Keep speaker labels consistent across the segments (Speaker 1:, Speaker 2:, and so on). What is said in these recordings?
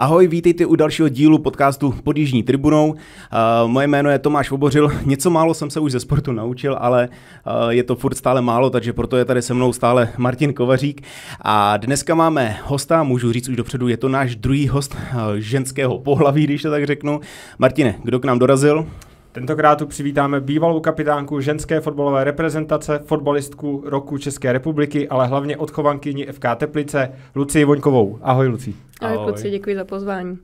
Speaker 1: Ahoj, vítejte u dalšího dílu podcastu Pod Jižní tribunou. Uh, moje jméno je Tomáš Obořil. Něco málo jsem se už ze sportu naučil, ale uh, je to furt stále málo, takže proto je tady se mnou stále Martin Kovařík. A dneska máme hosta, můžu říct už dopředu, je to náš druhý host uh, ženského
Speaker 2: pohlaví, když to tak řeknu. Martine, kdo k nám dorazil? Tentokrát tu přivítáme bývalou kapitánku ženské fotbalové reprezentace, fotbalistku roku České republiky, ale hlavně odchovankyni FK Teplice, Lucii Voňkovou. Ahoj Lucí. Ahoj, Ahoj kluci,
Speaker 3: děkuji za pozvání.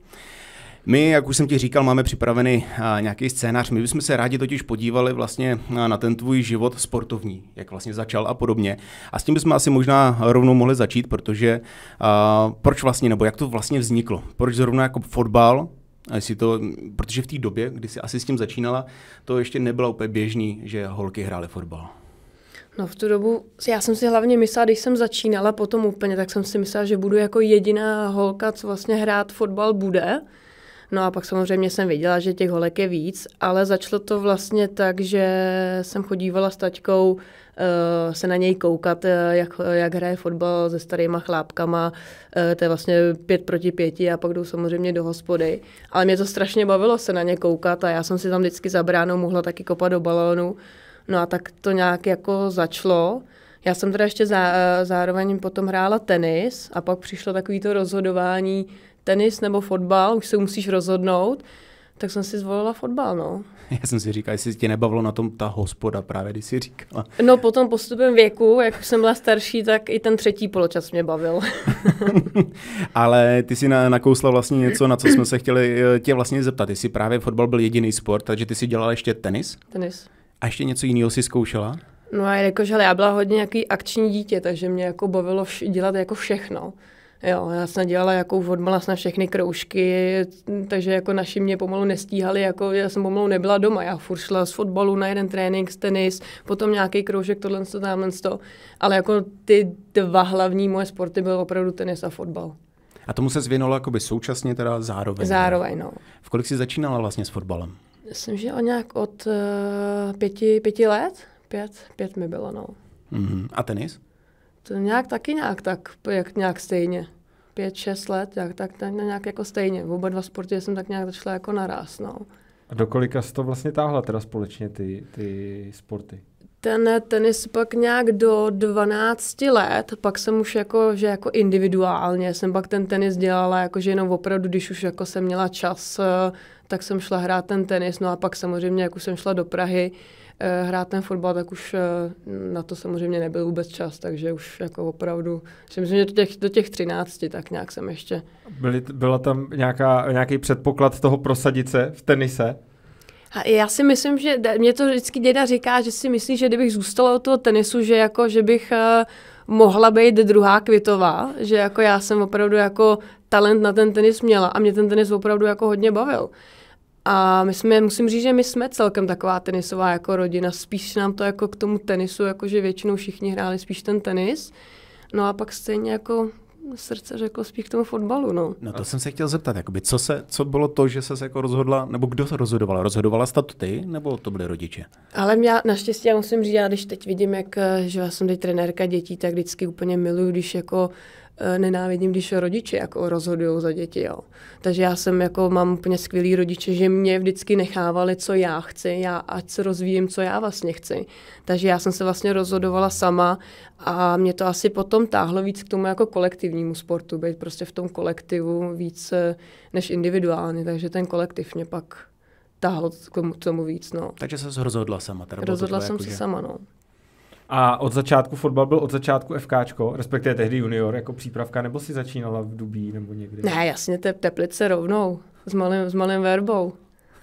Speaker 1: My, jak už jsem ti říkal, máme připravený nějaký scénář. My bychom se rádi totiž podívali vlastně na ten tvůj život sportovní, jak vlastně začal a podobně. A s tím bychom asi možná rovnou mohli začít, protože uh, proč vlastně, nebo jak to vlastně vzniklo? Proč zrovna jako fotbal a Jestli to, protože v té době, kdy si asi s tím začínala, to ještě nebylo úplně běžný, že holky hrály fotbal.
Speaker 3: No v tu dobu, já jsem si hlavně myslela, když jsem začínala potom úplně, tak jsem si myslela, že budu jako jediná holka, co vlastně hrát fotbal bude. No a pak samozřejmě jsem věděla, že těch holek je víc, ale začalo to vlastně tak, že jsem chodívala s taťkou Eh, se na něj koukat, eh, jak, jak hraje fotbal se starýma chlápkama, eh, to je vlastně pět proti pěti a pak jdou samozřejmě do hospody. Ale mě to strašně bavilo se na ně koukat a já jsem si tam vždycky za bránou mohla taky kopat do balónu. No a tak to nějak jako začalo. Já jsem teda ještě zá, zároveň potom hrála tenis a pak přišlo takový to rozhodování tenis nebo fotbal, už se musíš rozhodnout tak jsem si zvolila fotbal, no.
Speaker 1: Já jsem si říkal, jestli tě nebavilo na tom ta hospoda právě, když si říkala.
Speaker 3: No potom postupem věku, jak už jsem byla starší, tak i ten třetí poločas mě bavil.
Speaker 1: Ale ty si na, nakousla vlastně něco, na co jsme se chtěli eh, tě vlastně zeptat. Ty si právě fotbal byl jediný sport, takže ty si dělala ještě tenis? Tenis. A ještě něco jiného si zkoušela?
Speaker 3: No a jakože já byla hodně nějaký akční dítě, takže mě jako bavilo vš- dělat jako všechno. Jo, já jsem dělala jako odmala na všechny kroužky, takže jako naši mě pomalu nestíhali, jako já jsem pomalu nebyla doma, já furt šla z fotbalu na jeden trénink, z tenis, potom nějaký kroužek, tohle, to, tamhle, to, ale jako ty dva hlavní moje sporty byly opravdu tenis a fotbal.
Speaker 1: A tomu se zvěnovala by současně teda zároveň?
Speaker 3: Zároveň, no.
Speaker 1: V kolik jsi začínala vlastně s fotbalem?
Speaker 3: Myslím, že o nějak od uh, pěti, pěti let, pět, pět mi bylo, no.
Speaker 1: Mm-hmm. A tenis?
Speaker 3: To nějak taky nějak tak, jak nějak stejně. Pět, šest let, jak, tak nějak jako stejně. V oba dva sporty jsem tak nějak začala jako naraz, no.
Speaker 2: A do kolika jsi to vlastně táhla teda společně ty, ty sporty?
Speaker 3: Ten tenis pak nějak do 12 let, pak jsem už jako, že jako individuálně, jsem pak ten tenis dělala, jako že jenom opravdu, když už jako jsem měla čas, eh, tak jsem šla hrát ten tenis, no a pak samozřejmě, jako jsem šla do Prahy, Eh, hrát ten fotbal, tak už eh, na to samozřejmě nebyl vůbec čas, takže už jako opravdu, si myslím, že do těch, do těch 13 tak nějak jsem ještě.
Speaker 2: Byly, byla tam nějaká, nějaký předpoklad toho prosadit se v tenise?
Speaker 3: A já si myslím, že mě to vždycky děda říká, že si myslí, že kdybych zůstala od toho tenisu, že jako, že bych eh, mohla být druhá kvitová, že jako já jsem opravdu jako talent na ten tenis měla a mě ten tenis opravdu jako hodně bavil. A my jsme, musím říct, že my jsme celkem taková tenisová jako rodina. Spíš nám to jako k tomu tenisu, jakože většinou všichni hráli spíš ten tenis. No a pak stejně jako srdce řeklo spíš k tomu fotbalu. No,
Speaker 1: no to a... jsem se chtěl zeptat, jakoby, co, se, co bylo to, že se jako rozhodla, nebo kdo se rozhodovala? Rozhodovala to ty, nebo to byly rodiče?
Speaker 3: Ale já naštěstí, já musím říct, já když teď vidím, jak, eh, že já jsem teď trenérka dětí, tak vždycky úplně miluju, když jako Eh, nenávidím, když rodiče jako rozhodují za děti. Jo. Takže já jsem jako, mám úplně skvělý rodiče, že mě vždycky nechávali, co já chci, já ať se rozvíjím, co já vlastně chci. Takže já jsem se vlastně rozhodovala sama a mě to asi potom táhlo víc k tomu jako kolektivnímu sportu, být prostě v tom kolektivu víc eh, než individuálně, takže ten kolektiv mě pak táhlo k tomu, k tomu víc. No. Takže se rozhodla
Speaker 1: sama?
Speaker 2: Rozhodla jsem jako, se že... sama, no. A od začátku fotbal byl od začátku FKčko, respektive tehdy junior jako přípravka, nebo si začínala v Dubí nebo někdy?
Speaker 3: Ne, jasně, te teplice rovnou, s malým, s malým verbou.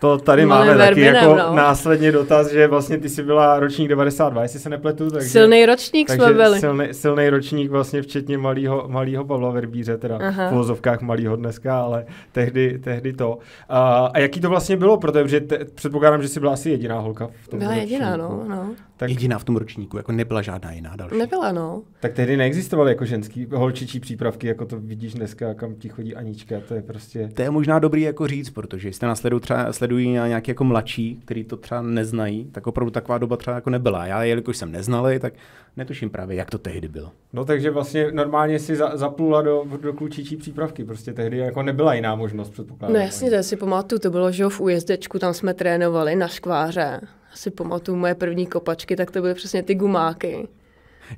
Speaker 3: To tady Malým máme taky jako no.
Speaker 2: následně dotaz, že vlastně ty jsi byla ročník 92, jestli se nepletu. Takže, silný ročník takže jsme byli. Silný, silný ročník vlastně včetně malýho, malýho Pavla Verbíře, teda Aha. v vozovkách malýho dneska, ale tehdy, tehdy to. A, a jaký to vlastně bylo, protože te, předpokládám, že jsi byla asi jediná holka v tom Byla ročníku. jediná, no, no tak... jediná v tom ročníku, jako nebyla žádná jiná další.
Speaker 3: Nebyla, no.
Speaker 2: Tak tehdy neexistovaly jako ženský holčičí přípravky, jako to vidíš dneska, kam ti chodí Anička, to je prostě... To je možná dobrý
Speaker 1: jako říct, protože jste na sledu, třeba, sledují nějaký jako mladší, který to třeba neznají, tak opravdu taková doba třeba jako nebyla. Já, jelikož jsem neznali, tak netuším právě, jak to tehdy bylo.
Speaker 2: No takže vlastně normálně si za, zaplula do, do klučičí přípravky, prostě tehdy jako nebyla jiná možnost, předpokládám. No jasně,
Speaker 3: to si pamatuju, to bylo, že v USDčku tam jsme trénovali na škváře si pamatuju moje první kopačky, tak to byly přesně ty gumáky.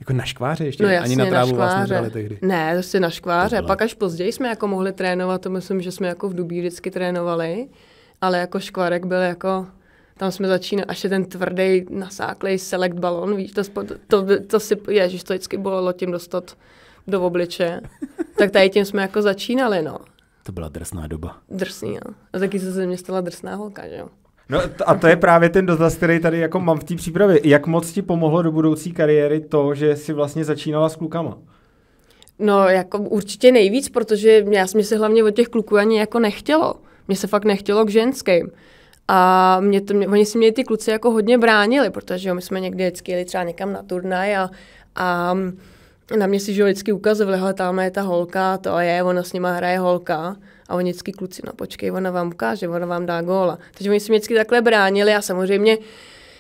Speaker 1: Jako na škváře ještě? No jasně, Ani na trávu na vlastně vás nebrali tehdy?
Speaker 3: Ne, zase prostě na škváře. Pak až později jsme jako mohli trénovat, to myslím, že jsme jako v Dubí vždycky trénovali, ale jako škvárek byl jako tam jsme začínali, až je ten tvrdý, nasáklý select balon, víš, to, to, to si, ježiš, to vždycky bylo tím dostat do obliče. tak tady tím jsme jako začínali, no.
Speaker 1: To byla drsná doba.
Speaker 3: Drsný, jo. No. A taky se ze mě stala drsná holka, že jo.
Speaker 2: No a to je právě ten dotaz, který tady jako mám v té přípravě. Jak moc ti pomohlo do budoucí kariéry to, že jsi vlastně začínala s klukama?
Speaker 3: No, jako určitě nejvíc, protože já mě se hlavně od těch kluků ani jako nechtělo. Mně se fakt nechtělo k ženským. A mě to, mě, oni si mě ty kluci jako hodně bránili, protože jo, my jsme někdy vždycky jeli třeba někam na turnaj a, a na mě si že vždycky ukazovali, hele, tam je ta holka, to je, ona s nima hraje holka. A oni vždycky kluci, no počkej, ona vám ukáže, ona vám dá góla. Takže oni si mě vždycky takhle bránili a samozřejmě,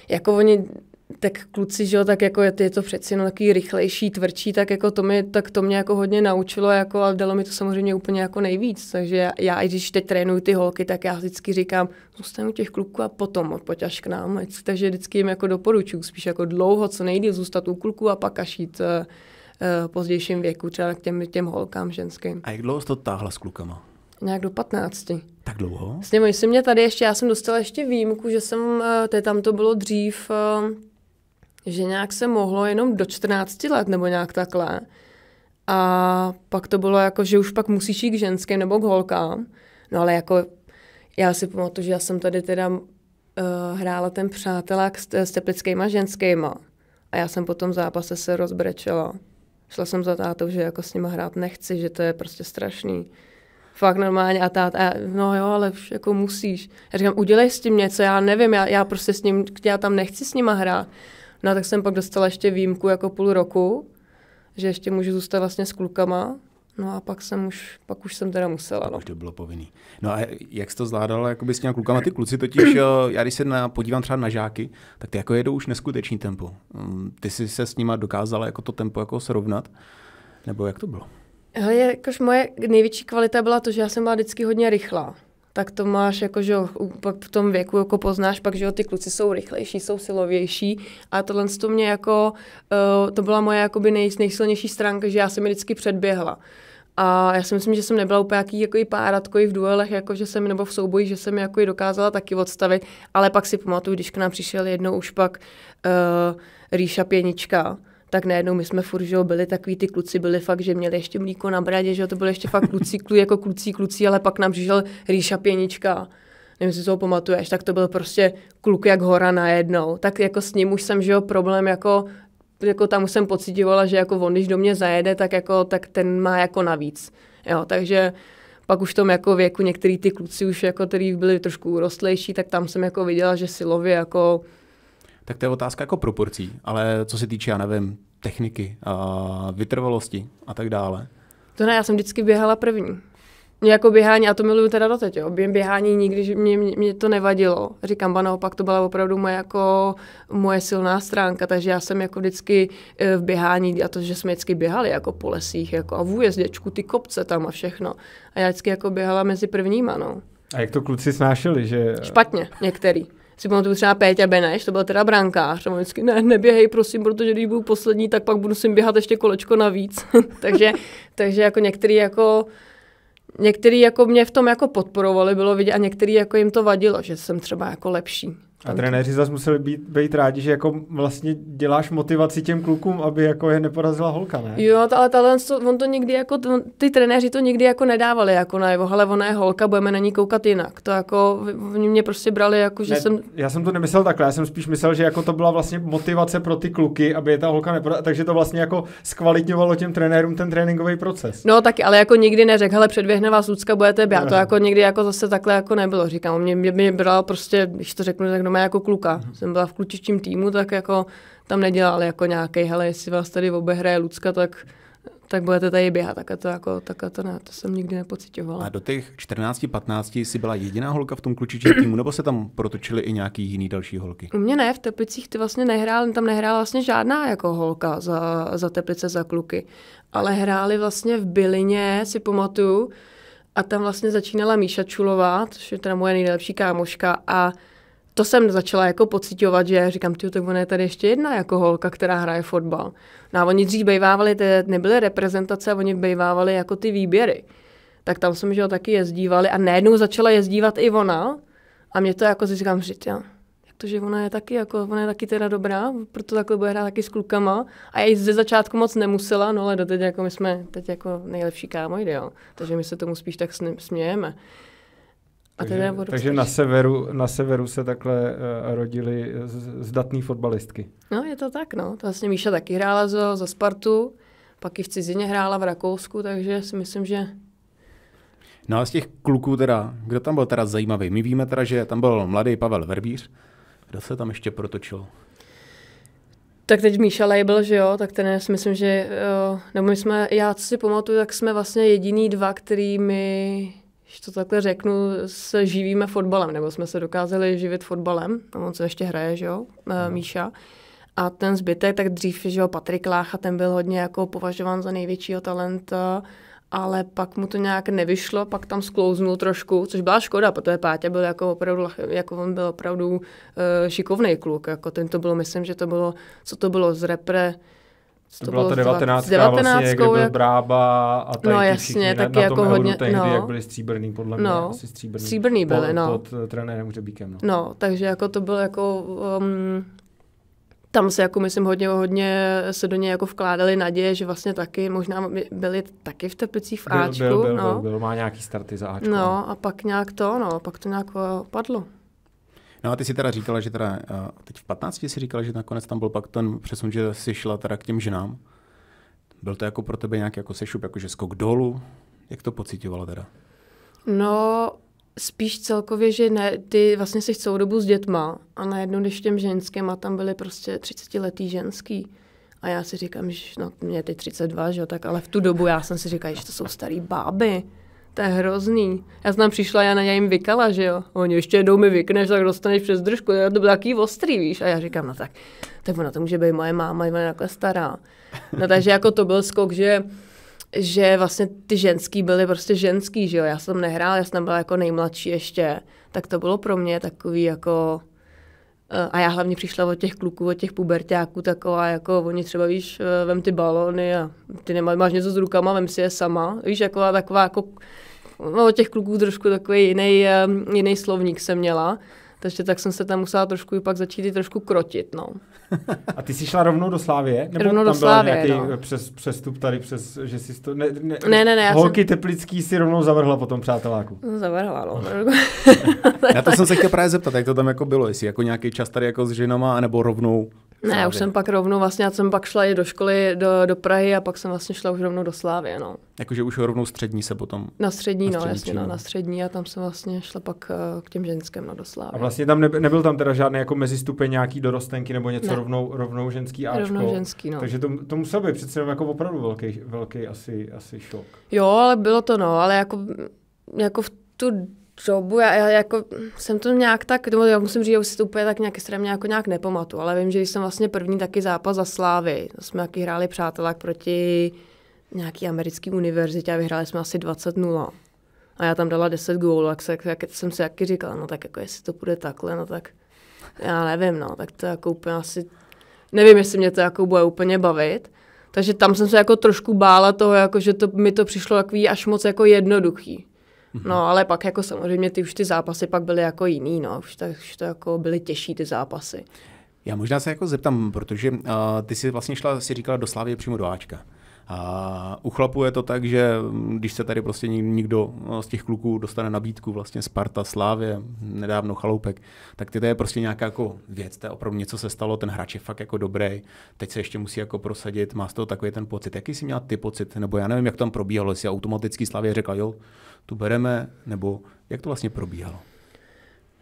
Speaker 3: jako oni tak kluci, že jo, tak jako je, je to přeci jenom takový rychlejší, tvrdší, tak jako to mě, tak to mě jako hodně naučilo jako a dalo mi to samozřejmě úplně jako nejvíc, takže já, já i když teď trénuju ty holky, tak já vždycky říkám, zůstaň u těch kluků a potom pojď až k nám, takže vždycky jim jako doporučuju spíš jako dlouho, co nejde zůstat u kluků a pak až jít uh, Eh, pozdějším věku, třeba k těm, těm holkám ženským.
Speaker 1: A jak dlouho jsi to táhla s klukama?
Speaker 3: Nějak do 15. Tak dlouho? S nimi jsem mě tady ještě, já jsem dostala ještě výjimku, že jsem, eh, to tam to bylo dřív, eh, že nějak se mohlo jenom do 14 let nebo nějak takhle. A pak to bylo jako, že už pak musíš jít k ženským nebo k holkám. No ale jako, já si pamatuju, že já jsem tady teda uh, hrála ten přátelák s, s teplickýma ženskýma. A já jsem po tom zápase se rozbrečela šla jsem za tátou, že jako s nima hrát nechci, že to je prostě strašný. Fakt normálně a táta, no jo, ale už jako musíš. Já říkám, udělej s tím něco, já nevím, já, já prostě s ním, já tam nechci s nima hrát. No tak jsem pak dostala ještě výjimku jako půl roku, že ještě můžu zůstat vlastně s klukama, No a pak jsem už, pak už jsem teda musela. Tak no. už to bylo povinný.
Speaker 1: No a jak jsi to zvládala jakoby s těma klukama? Ty kluci totiž, eh, já když se na, podívám třeba na žáky, tak ty jako jedou už neskutečný tempo. Mm, ty jsi se s nima dokázala jako to tempo jako srovnat? Nebo jak to bylo?
Speaker 3: Hele, jakož moje největší kvalita byla to, že já jsem byla vždycky hodně rychlá. Tak to máš jako, že pak v tom věku jako poznáš, pak, že ty kluci jsou rychlejší, jsou silovější a tohle to mě jako, eh, to byla moje jakoby nej, nejsilnější stránka, že já jsem je vždycky předběhla. A já si myslím, že jsem nebyla úplně jaký jako páratko i v duelech, jako že jsem, nebo v souboji, že jsem jako dokázala taky odstavit, ale pak si pamatuju, když k nám přišel jednou už pak uh, Ríša Pěnička, tak najednou my jsme furt, že byli takový ty kluci, byli fakt, že měli ještě mlíko na bradě, že to byly ještě fakt kluci, kluci, jako kluci, kluci, ale pak nám přišel Ríša Pěnička nevím, jestli si toho pamatuješ, tak to byl prostě kluk jak hora najednou. Tak jako s ním už jsem, že jo, problém jako jako tam jsem pocitovala, že jako on, když do mě zajede, tak jako, tak ten má jako navíc. Jo, takže pak už v tom jako věku některý ty kluci už jako, který byli trošku urostlejší, tak tam jsem jako viděla, že silově jako...
Speaker 1: Tak to je otázka jako proporcí, ale co se týče, já nevím, techniky, a vytrvalosti a tak dále.
Speaker 3: To ne, já jsem vždycky běhala první. Mě jako běhání, a to miluju teda doteď, jo, běhání nikdy mě, mě, mě to nevadilo. Říkám, ba naopak, to byla opravdu moje, jako, moje silná stránka, takže já jsem jako vždycky eh, v běhání, a to, že jsme vždycky běhali jako po lesích, jako a v újezděčku, ty kopce tam a všechno. A já vždycky jako běhala mezi prvníma, no.
Speaker 2: A jak to kluci snášeli, že...
Speaker 3: Špatně, některý si pamatuju třeba Péťa Beneš, to byl teda brankář, a vždycky, ne, neběhej, prosím, protože když budu poslední, tak pak budu si běhat ještě kolečko navíc. takže, takže jako některý jako některý jako mě v tom jako podporovali, bylo vidět, a některý jako jim to vadilo, že jsem třeba jako lepší.
Speaker 2: A trenéři zase museli být, být rádi, že jako vlastně děláš motivaci těm klukům, aby jako je neporazila holka, ne?
Speaker 3: Jo, ale tato, to, on to nikdy jako, ty trenéři to nikdy jako nedávali jako jeho, ale ona je holka, budeme na ní koukat jinak. To jako, oni mě prostě brali jako, že ne, jsem...
Speaker 2: Já jsem to nemyslel takhle, já jsem spíš myslel, že jako to byla vlastně motivace pro ty kluky, aby je ta holka neporazila, takže to vlastně jako zkvalitňovalo těm trenérům ten tréninkový proces.
Speaker 3: No taky, ale jako nikdy neřekl, hele předběhne vás Lucka, budete běhat, to jako nikdy jako zase takhle jako nebylo, říkám, mě, mě, mě bral prostě, když to řeknu, tak normálně jako kluka. Mm-hmm. Jsem byla v klučičím týmu, tak jako tam nedělali jako nějaký, hele, jestli vás tady obehraje Lucka, tak tak budete tady běhat. Tak a to, jako, tak a to, ne, to jsem nikdy nepocitovala. A
Speaker 1: do těch 14-15 si byla jediná holka v tom klučičím týmu, nebo se tam protočily i nějaký jiný další holky?
Speaker 3: U mě ne, v Teplicích ty vlastně nehrál, tam nehrála vlastně žádná jako holka za, za Teplice, za kluky. Ale hráli vlastně v Bylině, si pamatuju, a tam vlastně začínala Míša Čulová, což je teda moje nejlepší kámoška a to jsem začala jako pocitovat, že říkám, ty, tak ona je tady ještě jedna jako holka, která hraje fotbal. No a oni dřív bejvávali, ty nebyly reprezentace, oni bejvávali jako ty výběry. Tak tam jsem, že jo, taky jezdívali a najednou začala jezdívat i ona a mě to jako si říkám, že já, jak to, že ona je taky, jako, ona je taky teda dobrá, proto takhle bude hrát taky s klukama a já ji ze začátku moc nemusela, no ale doteď jako my jsme teď jako nejlepší kámo jde jo, takže my se tomu spíš tak smějeme. Takže, takže na,
Speaker 2: severu, na severu se takhle uh, eh, rodily zdatní fotbalistky.
Speaker 3: No, je to tak, no. To vlastně Míša taky hrála za, za Spartu, pak i v cizině hrála v Rakousku, takže si myslím, že...
Speaker 1: No a z těch kluků teda, kdo tam byl teda zajímavý? My víme teda, že tam byl mladý Pavel Verbíř. Kdo se tam ještě protočil?
Speaker 3: Tak teď Míša Label, že jo, tak ten si myslím, že, uh, nebo my jsme, já co si pamatuju, tak jsme vlastně jediný dva, který my když to takhle řeknu, se živíme fotbalem, nebo jsme se dokázali živit fotbalem, a no, on se ještě hraje, že jo, no. Míša. A ten zbytek, tak dřív, že jo, Patrik Lácha, ten byl hodně jako považován za největšího talenta, ale pak mu to nějak nevyšlo, pak tam sklouznul trošku, což byla škoda, protože Pátě byl jako opravdu, jako on byl opravdu uh, eh, šikovný kluk, jako ten to bylo, myslím, že to bylo, co to bylo z repre, to, to bylo to 19. 19 vlastně, kde byl jak... Brába
Speaker 2: a tady no, jasně, taky na, na jako hodně, tehdy, no. jak byli stříbrný, podle mě, no, asi stříbrný. Stříbrný byli, pod, no. Pod eh, trenérem Hřebíkem, no. No,
Speaker 3: takže jako to bylo jako... Um, tam se jako myslím hodně, hodně se do něj jako vkládali naděje, že vlastně taky možná byli taky v tepicích v byl, Ačku. Byl, byl, no.
Speaker 2: byl, byl, má nějaký starty za Ačku. No
Speaker 3: a pak nějak to, no, pak to nějak eh, padlo.
Speaker 1: No a ty si teda říkala, že teda teď v 15 si říkala, že nakonec tam byl pak ten přesun, že jsi šla teda k těm ženám. Byl to jako pro tebe nějaký jako sešup, jakože skok dolů? Jak to pocitovala teda?
Speaker 3: No, spíš celkově, že ne, ty vlastně jsi celou dobu s dětma a najednou když těm ženským a tam byly prostě 30-letý ženský. A já si říkám, že no, mě ty 32, že jo, tak ale v tu dobu já jsem si říkal, že to jsou starý báby. To je hrozný. Já jsem tam přišla, já na jim vykala, že jo. Oni ještě jednou mi vykneš, tak dostaneš přes držku. Já to byl takový ostrý, víš. A já říkám, no tak, tak ona to může být moje máma, ona je stará. No takže jako to byl skok, že že vlastně ty ženský byly prostě ženský, že jo. Já jsem nehrál, já jsem byla jako nejmladší ještě. Tak to bylo pro mě takový jako... Eh, a já hlavně přišla od těch kluků, od těch pubertáků taková, jako oni třeba, víš, eh, vem ty balony a ty nemáš, máš něco s rukama, vem si je sama. Víš, jako taková jako no, těch kluků trošku takový jiný, jiný slovník jsem měla. Takže tak jsem se tam musela trošku i pak začít i trošku krotit, no.
Speaker 2: A ty jsi šla rovnou do Slávě? Nebo rovnou tam do Slávě, nějaký no. přes, přestup tady, přes, že jsi to... Ne, ne, ne, ne, ne Holky jsem... teplický si rovnou zavrhla potom přáteláku.
Speaker 3: No, zavrhla, no. Já to jsem
Speaker 1: se chtěl právě zeptat, jak to tam jako bylo, jestli jako nějaký čas tady jako s ženama, anebo rovnou
Speaker 3: ne, Slávě. už jsem pak rovnou vlastně, já jsem pak šla i do školy do, do Prahy a pak jsem vlastně šla už rovnou do Slávy, no.
Speaker 2: Jakože už rovnou střední se potom... Na střední, na no, střední no, jasně, no, na
Speaker 3: střední a tam jsem vlastně šla pak uh, k těm ženským, no, do Slávy. A vlastně
Speaker 2: tam nebyl, nebyl tam teda žádný jako mezistupeň nějaký dorostenky nebo něco ne. rovnou, rovnou ženský Ačko. Rovnou ženský, no. Takže to, to muselo být přece jako opravdu velký, velký asi, asi šok.
Speaker 3: Jo, ale bylo to, no, ale jako, jako v tu dobu, já, já jako jsem to nějak tak, no, já musím říct, že už si to úplně tak nějak extrémně jako nějak nepamatuju, ale vím, že když jsem vlastně první taky zápas za Slávy, jsme taky hráli přátelák proti nějaký americký univerzitě a vyhráli jsme asi 20-0. A já tam dala 10 gólů, tak, se, tak jsem si taky říkala, no tak jako jestli to půjde takhle, no tak já nevím, no, tak to jako úplně asi, nevím, jestli mě to jako bude úplně bavit. Takže tam jsem se jako trošku bála toho, jako, že to, mi to přišlo takový až moc jako jednoduchý. No, ale pak jako samozřejmě ty už ty zápasy pak byly jako jiný, no. Už, to, už to jako byly těžší ty zápasy.
Speaker 1: Já možná se jako zeptám, protože uh, ty jsi vlastně šla, si říkala do Slávy přímo do Ačka. A u chlapů je to tak, že mm, když se tady prostě nikdo no, z těch kluků dostane nabídku, vlastně Sparta, Slávě, nedávno Chaloupek, tak to je prostě nějaká jako věc, to je opravdu něco se stalo, ten hráč je fakt jako dobrý, teď se ještě musí jako prosadit, má z toho takový ten pocit. Jaký jsi měl ty pocit, nebo já nevím, jak tam probíhalo, jestli automaticky Slávě řekla, jo, tu bereme, nebo jak to vlastně probíhalo?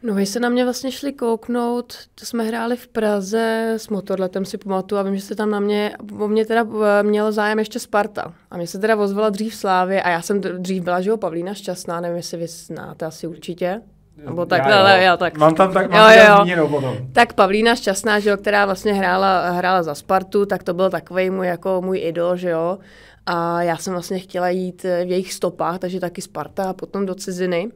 Speaker 3: No vy se na mě vlastně šli kouknout, to jsme hráli v Praze s motorletem si pamatuju a vím, že se tam na mě, o mě teda e, měl zájem ještě Sparta. A mě se teda vozvala dřív Slávě a já jsem dřív byla, že jo, Pavlína Šťastná, nevím, jestli vy znáte asi určitě. Nebo tak, já, ale, já, tak. Mám tam tak, mám jo, jo. Tak Pavlína Šťastná, že jo, která vlastně hrála, hrála za Spartu, tak to byl takový můj, jako můj idol, že jo. A já jsem vlastně chtěla jít e, v jejich stopách, takže taky Sparta a potom do ciziny.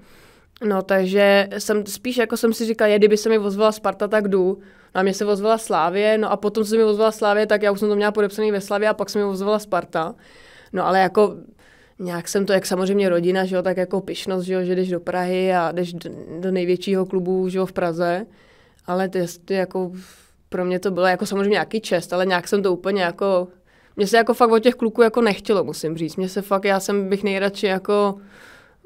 Speaker 3: No, takže jsem spíš jako jsem si říkala, je, kdyby se mi vozvala Sparta, tak jdu. No a mě se vozvala Slávě, no a potom se mi vozvala Slávě, tak já už jsem to měla podepsaný ve Slávě a pak se mi vozvala Sparta. No ale jako nějak jsem to, jak samozřejmě rodina, že jo, tak jako pyšnost, že jo, že jdeš do Prahy a jdeš do největšího klubu, že jo, v Praze. Ale to je jako pro mě to bylo jako samozřejmě nějaký čest, ale nějak jsem to úplně jako, Mně se jako fakt od těch kluků jako nechtělo, musím říct. Mně se fakt, já jsem bych nejradši jako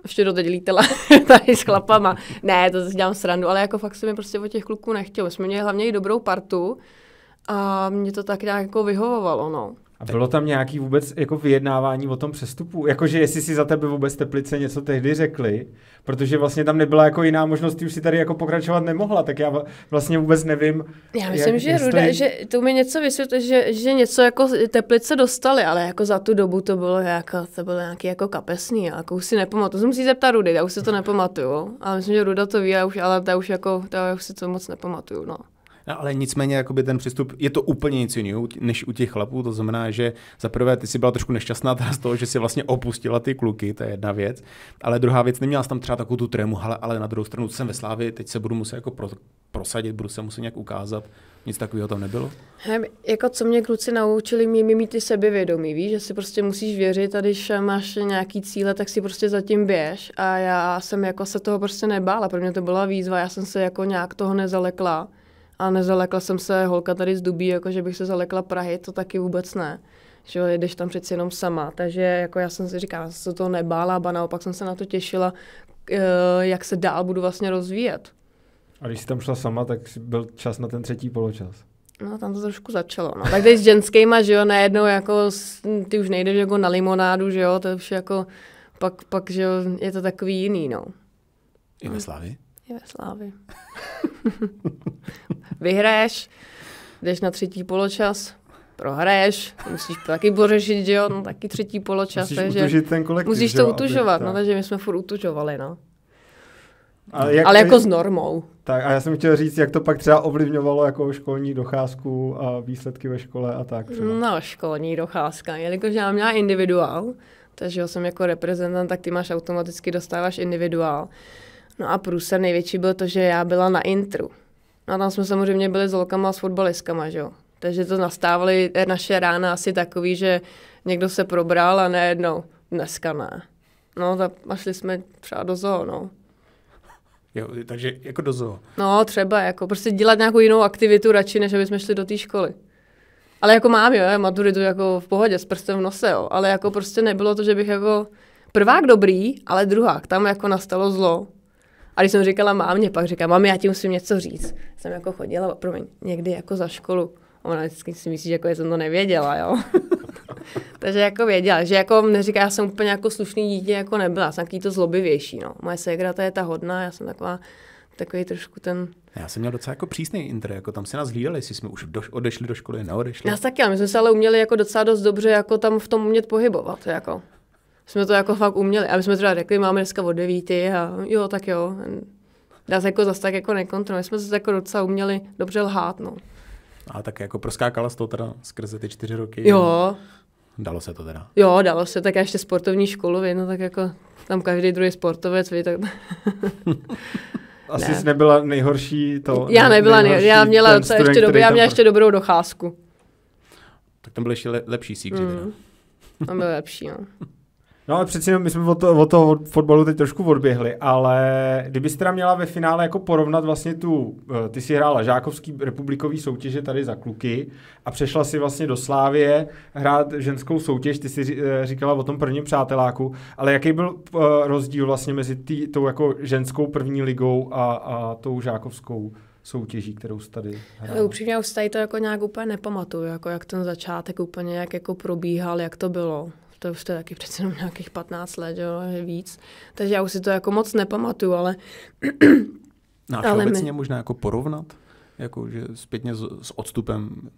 Speaker 3: ještě doteď lítala tady s chlapama. Ne, to si dělám srandu, ale jako fakt se mi prostě o těch kluků nechtělo. Jsme měli hlavně i dobrou partu a mě to tak nějak jako vyhovovalo, no.
Speaker 2: A bylo tam nějaký vůbec jako vyjednávání o tom přestupu? Jakože jestli si za tebe vůbec Teplice něco tehdy řekli, protože vlastně tam nebyla jako jiná možnost, ty už si tady jako pokračovat nemohla, tak já vlastně vůbec nevím. Já myslím, jak, že jestli... Ruda, že
Speaker 3: to mi něco vysvětlí, že, že něco jako Teplice dostali, ale jako za tu dobu to bylo jako, to bylo nějaký jako kapesný, jako už si nepamatuju. To musí zeptat Rudy, já už si to nepamatuju, ale myslím, že Ruda to ví, já už, ale ta už jako, já už si to moc nepamatuju, no.
Speaker 1: No, ale nicméně jakoby ten přístup, je to úplně nic jiného než u těch chlapů, to znamená, že za prvé ty si byla trošku nešťastná teda z toho, že si vlastně opustila ty kluky, to je jedna věc, ale druhá věc, neměla jsi tam třeba takovou tu trému, ale, ale na druhou stranu jsem ve Slávi, teď se budu muset jako pro, prosadit, budu se muset nějak ukázat, nic takového tam nebylo?
Speaker 3: He, jako co mě kluci naučili, mě mít ty sebevědomí, víš, že si prostě musíš věřit a když máš nějaký cíle, tak si prostě zatím běž a já jsem jako se toho prostě nebála, pro mě to byla výzva, já jsem se jako nějak toho nezalekla a nezalekla jsem se holka tady z Dubí, jako že bych se zalekla Prahy, to taky vůbec ne. Že jdeš tam přeci jenom sama, takže jako já jsem si říkala, že se to nebála, ba naopak jsem se na to těšila, eh, jak se dál budu vlastně rozvíjet.
Speaker 2: A když jsi tam šla sama, tak byl čas na ten třetí poločas.
Speaker 3: No, tam to trošku začalo. No. Tak teď s ženskýma, že jo, najednou jako ty už nejdeš jako na limonádu, že jo, to už jako pak, pak že jo, je to takový jiný, no. I ve Slavii? ve slávy. Vyhraješ, jdeš na třetí poločas, prohraješ, musíš taky pořešit, že jo, no taky třetí poločas. Musíš takže utužit ten kolektiv, Musíš to utužovat, aby, no, takže my jsme furt utužovali, no. Ale, jak, ale jako s normou.
Speaker 2: Tak a já jsem chtěl říct, jak to pak třeba ovlivňovalo jako školní docházku a výsledky ve škole a tak
Speaker 3: třeba. No, školní docházka, jelikož já měla individuál, takže jsem jako reprezentant, tak ty máš automaticky dostáváš individuál. No a průser největší byl to, že já byla na intru. No a tam jsme samozřejmě byli s holkama a s fotbalistkama, že jo. Takže to nastávaly eh, naše rána asi takový, že někdo se probral a nejednou dneska ne. No a šli jsme třeba do zoo, no.
Speaker 1: Jo, takže jako do zoo.
Speaker 3: No třeba, jako prostě dělat nějakou jinou aktivitu radši, než aby jsme šli do té školy. Ale jako mám, jo, maturitu jako v pohodě, s prstem v nose, jo. Ale jako prostě nebylo to, že bych jako prvák dobrý, ale druhák, tam jako nastalo zlo. A když jsem říkala mámě, pak říká, mám, já ti musím něco říct. Jsem jako chodila, promiň, někdy jako za školu. Ona vždycky si myslí, že jako jsem to nevěděla, jo. Takže jako věděla, že jako neříká, já jsem úplně jako slušný dítě jako nebyla, jsem takový to zlobivější, no. Moje ségra to je ta hodná, já jsem taková, takový trošku ten...
Speaker 1: Já jsem měl docela jako přísný inter, jako tam se nás hlídali, jestli jsme už doš- odešli do školy, neodešli. Já
Speaker 3: taky, ale my jsme se ale uměli jako docela dost dobře jako tam v tom umět pohybovat, jako jsme to jako fakt uměli. a my jsme třeba řekli, máme dneska od devíti a jo, tak jo. Dá se jako zase tak jako nekontrolovat. Jsme se jako docela uměli dobře lhát, no.
Speaker 1: A tak jako proskákala z toho teda skrze ty čtyři roky. Jo. Dalo se to teda.
Speaker 3: Jo, dalo se. Tak já ještě sportovní školu, vy, no tak jako tam každý druhý sportovec, vy, tak...
Speaker 2: Asi ne. jsi nebyla nejhorší to. Já nebyla, nejhorší, já měla student, ještě, dobrý, já měla ještě
Speaker 3: dobrou docházku.
Speaker 2: Tak tam byl ještě lepší sík, mm.
Speaker 3: teda. Tam byl lepší, no.
Speaker 2: No ale přeci my jsme od, to, od toho fotbalu teď trošku odběhli, ale kdybyste teda měla ve finále jako porovnat vlastně tu, eh, ty si hrála žákovský republikový soutěže tady za kluky a přešla si vlastně do Slávie hrát ženskou soutěž, ty si eh, říkala o tom prvním přáteláku, ale jaký byl eh, rozdíl vlastně mezi tý, tou jako ženskou první ligou a, a tou žákovskou? soutěží, kterou jste tady hrál?
Speaker 3: Upřímně už tady to jako nějak úplně nepamatuju, jako jak ten začátek úplně, jak jako probíhal, jak to bylo to už to je taky přece jenom nějakých 15 let, jo, víc. Takže já už si to jako moc nepamatuju, ale... No a ale obecně my...
Speaker 1: možná jako porovnat, jako že zpětně s, s odstupem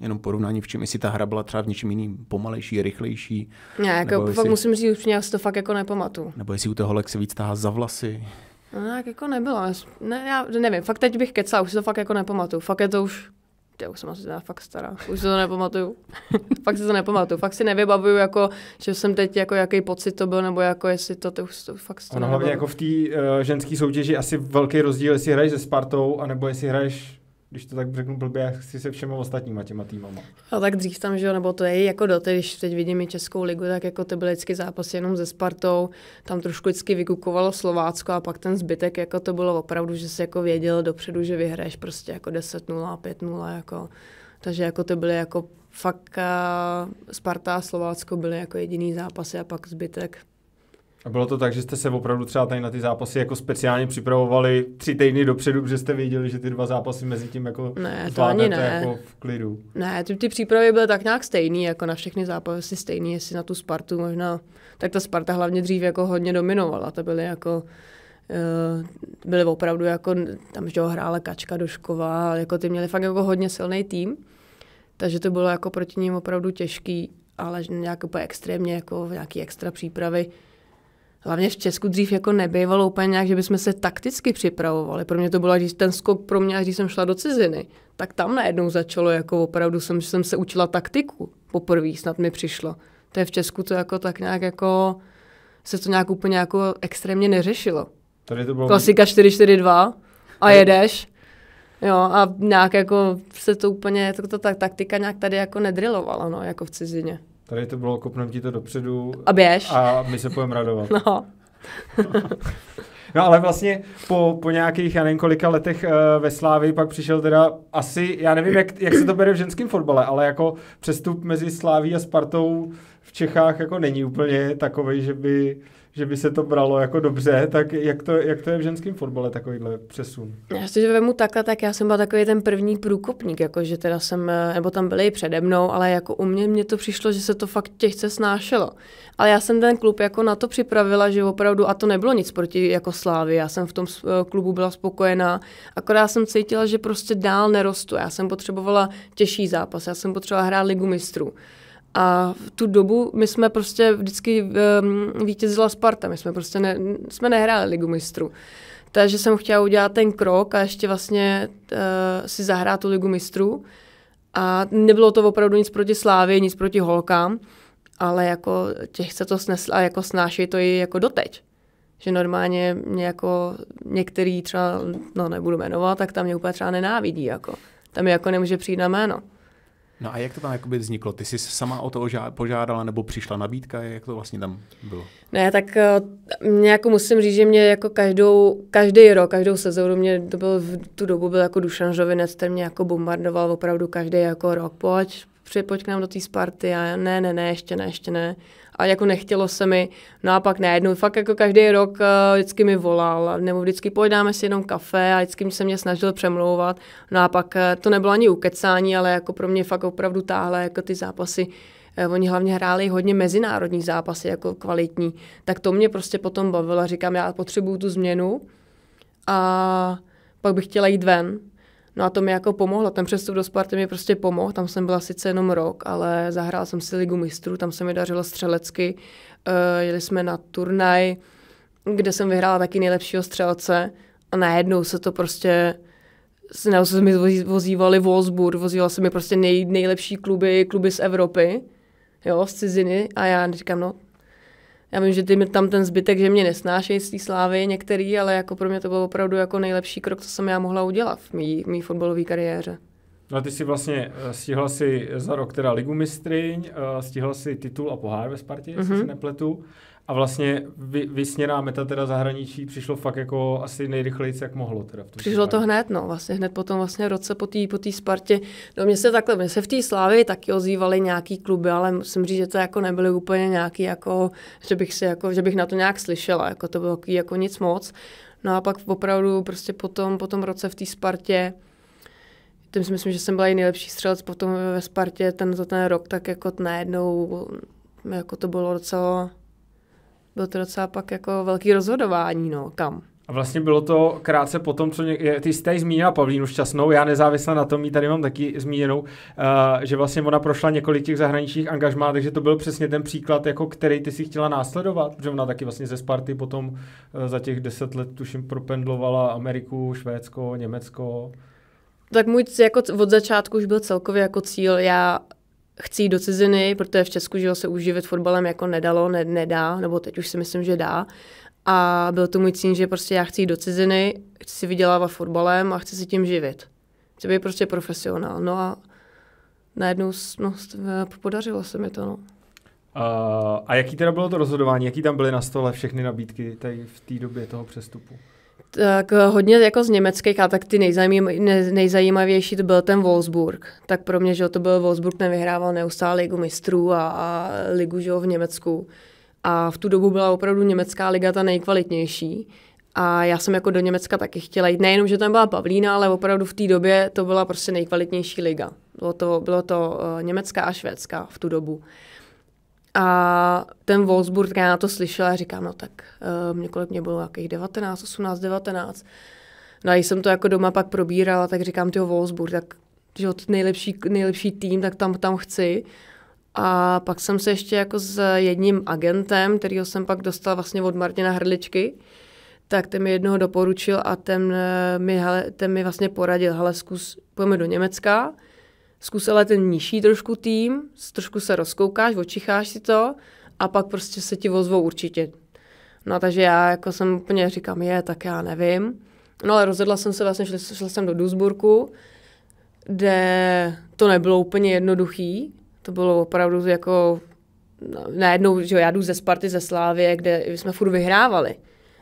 Speaker 1: jenom porovnání, v čem, jestli ta hra byla třeba v něčem jiným pomalejší, rychlejší. Ne, jako fakt jestli, musím
Speaker 3: říct, že já si to fakt jako nepamatuju.
Speaker 1: Nebo jestli u toho Lexe víc tahá za vlasy.
Speaker 3: No, tak jako nebylo. Ne, já nevím, fakt teď bych kecal, už si to fakt jako nepamatuju. Fakt je to už já už jsem asi teda fakt stará, už si to nepamatuju. fakt si to nepamatuju, fakt si nevybavuju, jako, že jsem teď, jako, jaký pocit to byl, nebo jako, jestli to, to už to fakt stará. Ono hlavně jako
Speaker 2: v té uh, eh, ženské soutěži asi velký rozdíl, jestli hraješ se Spartou, anebo jestli hraješ když to tak řeknu blbě, chci se všema ostatníma těma týmama.
Speaker 3: A tak dřív tam, že jo, nebo to je jako do když teď vidím i Českou ligu, tak jako to byly vždycky zápasy jenom ze Spartou, tam trošku vždycky vykukovalo Slovácko a pak ten zbytek, jako to bylo opravdu, že se jako věděl dopředu, že vyhraješ prostě jako 10-0, 5-0, jako, takže jako to byly jako fakt Sparta a Slovácko byly jako jediný zápasy a pak zbytek
Speaker 2: a bylo to tak, že jste se opravdu třeba tady na ty zápasy jako speciálně připravovali tři týdny dopředu, že jste věděli, že ty dva zápasy mezi tím jako ne, to ani ne. jako v klidu.
Speaker 3: Ne, ty, ty přípravy byly tak nějak stejný, jako na všechny zápasy stejný, jestli na tu Spartu možná, tak ta Sparta hlavně dřív jako hodně dominovala, to byly jako eh, byly opravdu jako, tam že ho hrála Kačka Došková, jako ty měli fakt jako hodně silný tým, takže to bylo jako proti ním opravdu těžký, ale nějak úplně extrémně, jako nějaký extra přípravy, hlavně v Česku dřív jako nebývalo úplně nějak, že bychom se takticky připravovali. Pro mě to bylo, když ten skok pro mě, když jsem šla do ciziny, tak tam najednou začalo, jako opravdu jsem, že jsem se učila taktiku. Poprvé snad mi přišlo. To je v Česku to jako tak nějak jako, se to nějak úplně jako extrémně neřešilo. Tady to bylo... Klasika 4-4-2 a tady... jedeš. Jo, a nějak jako se to úplně, to, ta, ta taktika nějak tady jako nedrilovala, no, jako v cizině.
Speaker 2: Tady to bylo, kopnem ti to dopředu. A běž. A my se půjdeme radovat. No. no ale vlastně po, po nějakých, já nevím, kolika letech uh, ve Slávii pak přišel teda asi, já nevím, jak, jak se to bere v ženském fotbale, ale jako přestup mezi Sláví a Spartou v Čechách jako není úplně takový, že by že by se to bralo jako dobře, tak jak to, jak to je v ženském fotbale takovýhle přesun?
Speaker 3: Já si to vemu takhle, tak já jsem byla takový ten první průkopník, jako že teda jsem, eh, nebo tam byli i přede mnou, ale jako u mě, mě to přišlo, že se to fakt těžce snášelo. Ale já jsem ten klub jako na to připravila, že opravdu, a to nebylo nic proti jako slávy, já jsem v tom eh, klubu byla spokojená, akorát jsem cítila, že prostě dál nerostu, já jsem potřebovala těžší zápas, já jsem potřebovala hrát ligu mistrů. A v tu dobu my jsme prostě vždycky um, vítězila Sparta, my jsme prostě ne, jsme nehráli ligu mistrů. Takže jsem chtěla udělat ten krok a ještě vlastně uh, si zahrát tu ligu mistrů. A nebylo to opravdu nic proti Slávě, nic proti holkám, ale jako těch se to snesla, jako snáší to i jako doteď. Že normálně mě jako některý třeba, no nebudu jmenovat, tak tam mě úplně třeba nenávidí jako. Tam mě jako nemůže přijít na jméno.
Speaker 1: No a jak to tam jakoby vzniklo? Ty jsi sama o to požádala nebo přišla nabídka? Jak to vlastně tam bylo?
Speaker 3: Ne, tak eh, mě jako musím říct, že mě jako každou, každý rok, každou sezónu, mě to byl v tu dobu byl jako Dušan Žovinec, ten mě jako bombardoval opravdu každý jako rok. Pojď, pojď k nám do té Sparty a ne, ne, ne, ještě ne, ještě ne a jako nechtělo se mi. No a pak najednou, fakt jako každý rok eh, vždycky mi volal, nebo vždycky pojedáme si jenom kafe a vždycky se mě snažil přemlouvat. No a pak eh, to nebylo ani ukecání, ale jako pro mě fakt opravdu táhle jako ty zápasy eh, Oni hlavně hráli hodně mezinárodní zápasy, jako kvalitní. Tak to mě prostě potom bavilo. Říkám, já potřebuju tu změnu a pak bych chtěla jít ven. No a to mi jako pomohlo, ten přestup do Sparty mi prostě pomohl, tam jsem byla sice jenom rok, ale zahrál jsem si ligu mistrů, tam se mi dařilo střelecky, uh, jeli jsme na turnaj, kde jsem vyhrála taky nejlepšího střelce a najednou se to prostě nebo se mi vozívali Wolfsburg, vozíval se mi prostě nej, nejlepší kluby, kluby z Evropy, jo, z ciziny a já říkám, no já vím, že ty mi tam ten zbytek, že mě nesnášejí z té slávy některý, ale jako pro mě to byl opravdu jako nejlepší krok, co jsem já mohla udělat v mý, mý fotbalové kariéře.
Speaker 2: No a ty si vlastně eh, stihla si za rok teda ligu mistryň, eh, stihla si titul a pohár ve Spartě, mm-hmm. jestli mhm. se nepletu. A vlastně vy, vysněná meta teda zahraničí přišlo fakt jako asi nejrychleji, jak mohlo. Teda v
Speaker 3: přišlo to hned, no, vlastně hned potom vlastně roce po té po tý Spartě. No mě se takhle, mě se v té slávě taky ozývaly nějaký kluby, ale musím říct, že to jako nebyly úplně nějaký jako, že bych, si jako, že bych na to nějak slyšela, jako to bylo jako nic moc. No a pak opravdu prostě potom, po tom roce v té Spartě, tím si myslím, že jsem byla i nejlepší střelec potom ve Spartě ten, za ten rok, tak jako najednou jako to bylo docela bylo to docela pak jako velký rozhodování, no, kam.
Speaker 2: A vlastně bylo to krátce po tom, co něk- ty jsi tady zmínila Pavlínu Šťastnou, já nezávisle na tom ji tady mám taky zmíněnou, uh, že vlastně ona prošla několik těch zahraničních angažmá, takže to byl přesně ten příklad, jako který ty si chtěla následovat, protože ona taky vlastně ze Sparty potom uh, za těch deset let tuším propendlovala Ameriku, Švédsko, Německo.
Speaker 3: Tak můj jako od začátku už byl celkově jako cíl, já chci jít do ciziny, protože v Česku žil se uživit fotbalem jako nedalo, ne, nedá, nebo teď už si myslím, že dá. A byl to můj cíl, že prostě já chci jít do ciziny, chci si vydělávat fotbalem a chci si tím živit. Chci být prostě profesionál. No a najednou no, eh, podařilo se mi to. No. Uh,
Speaker 2: a jaký teda bylo to rozhodování? Jaký tam byly na stole všechny nabídky tady v té době toho přestupu?
Speaker 3: tak eh, hodně jako z německých, a tak ty nejzajímavější to byl ten Wolfsburg. Tak pro mě, že to byl Wolfsburg, nevyhrával neustále ligu mistrů a, a ligu že v Německu. A v tu dobu byla opravdu německá liga ta nejkvalitnější. A já jsem jako do Německa taky chtěla jít. Nejenom, že tam byla Pavlína, ale opravdu v té době to byla prostě nejkvalitnější liga. Bylo to, bylo to uh, německá a švédská v tu dobu. A ten Wolfsburg, já na to slyšela a říkám, no tak uh, mě kolik mě bylo nějakých 19, 18, 19. No a když jsem to jako doma pak probírala, tak říkám, tyho Wolfsburg, tak že nejlepší, nejlepší tým, tak tam, tam chci. A pak jsem se ještě jako s jedním agentem, kterýho jsem pak dostala vlastně od Martina Hrdličky, tak ten mi jednoho doporučil a ten eh, mi, hele, ten mi vlastně poradil, hele, zkus, půjdeme do Německa, zkus ale ten nižší trošku tým, trošku se rozkoukáš, očicháš si to a pak prostě se ti ozvou určitě. No takže já jako jsem úplně říkám, je, tak já nevím. No ale rozhodla jsem se, vlastně šla, šla jsem do Duisburgu, kde to nebylo úplně jednoduchý. To bylo opravdu jako no, najednou, že já jdu ze Sparty, ze Slávě, kde jsme furt vyhrávali.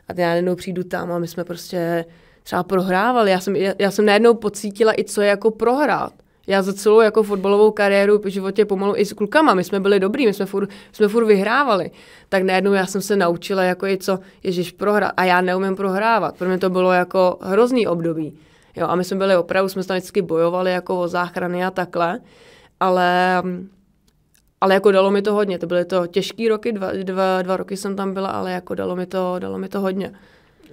Speaker 3: A já najednou přijdu tam a my jsme prostě třeba prohrávali. Já jsem, já, já jsem najednou pocítila i co je jako prohrát. Já za celou jako fotbalovou kariéru v životě pomalu i s klukama, my jsme byli dobrý, my jsme furt, jsme furt vyhrávali. Tak najednou já jsem se naučila jako i co, ježiš, prohra. A já neumím prohrávat. Pro mě to bylo jako hrozný období. Jo, a my jsme byli opravdu, jsme tam vždycky bojovali jako o záchrany a takhle. Ale ale jako dalo mi to hodně. To byly to těžké roky, dva, dva, dva roky jsem tam byla, ale jako dalo mi to, dalo mi to hodně.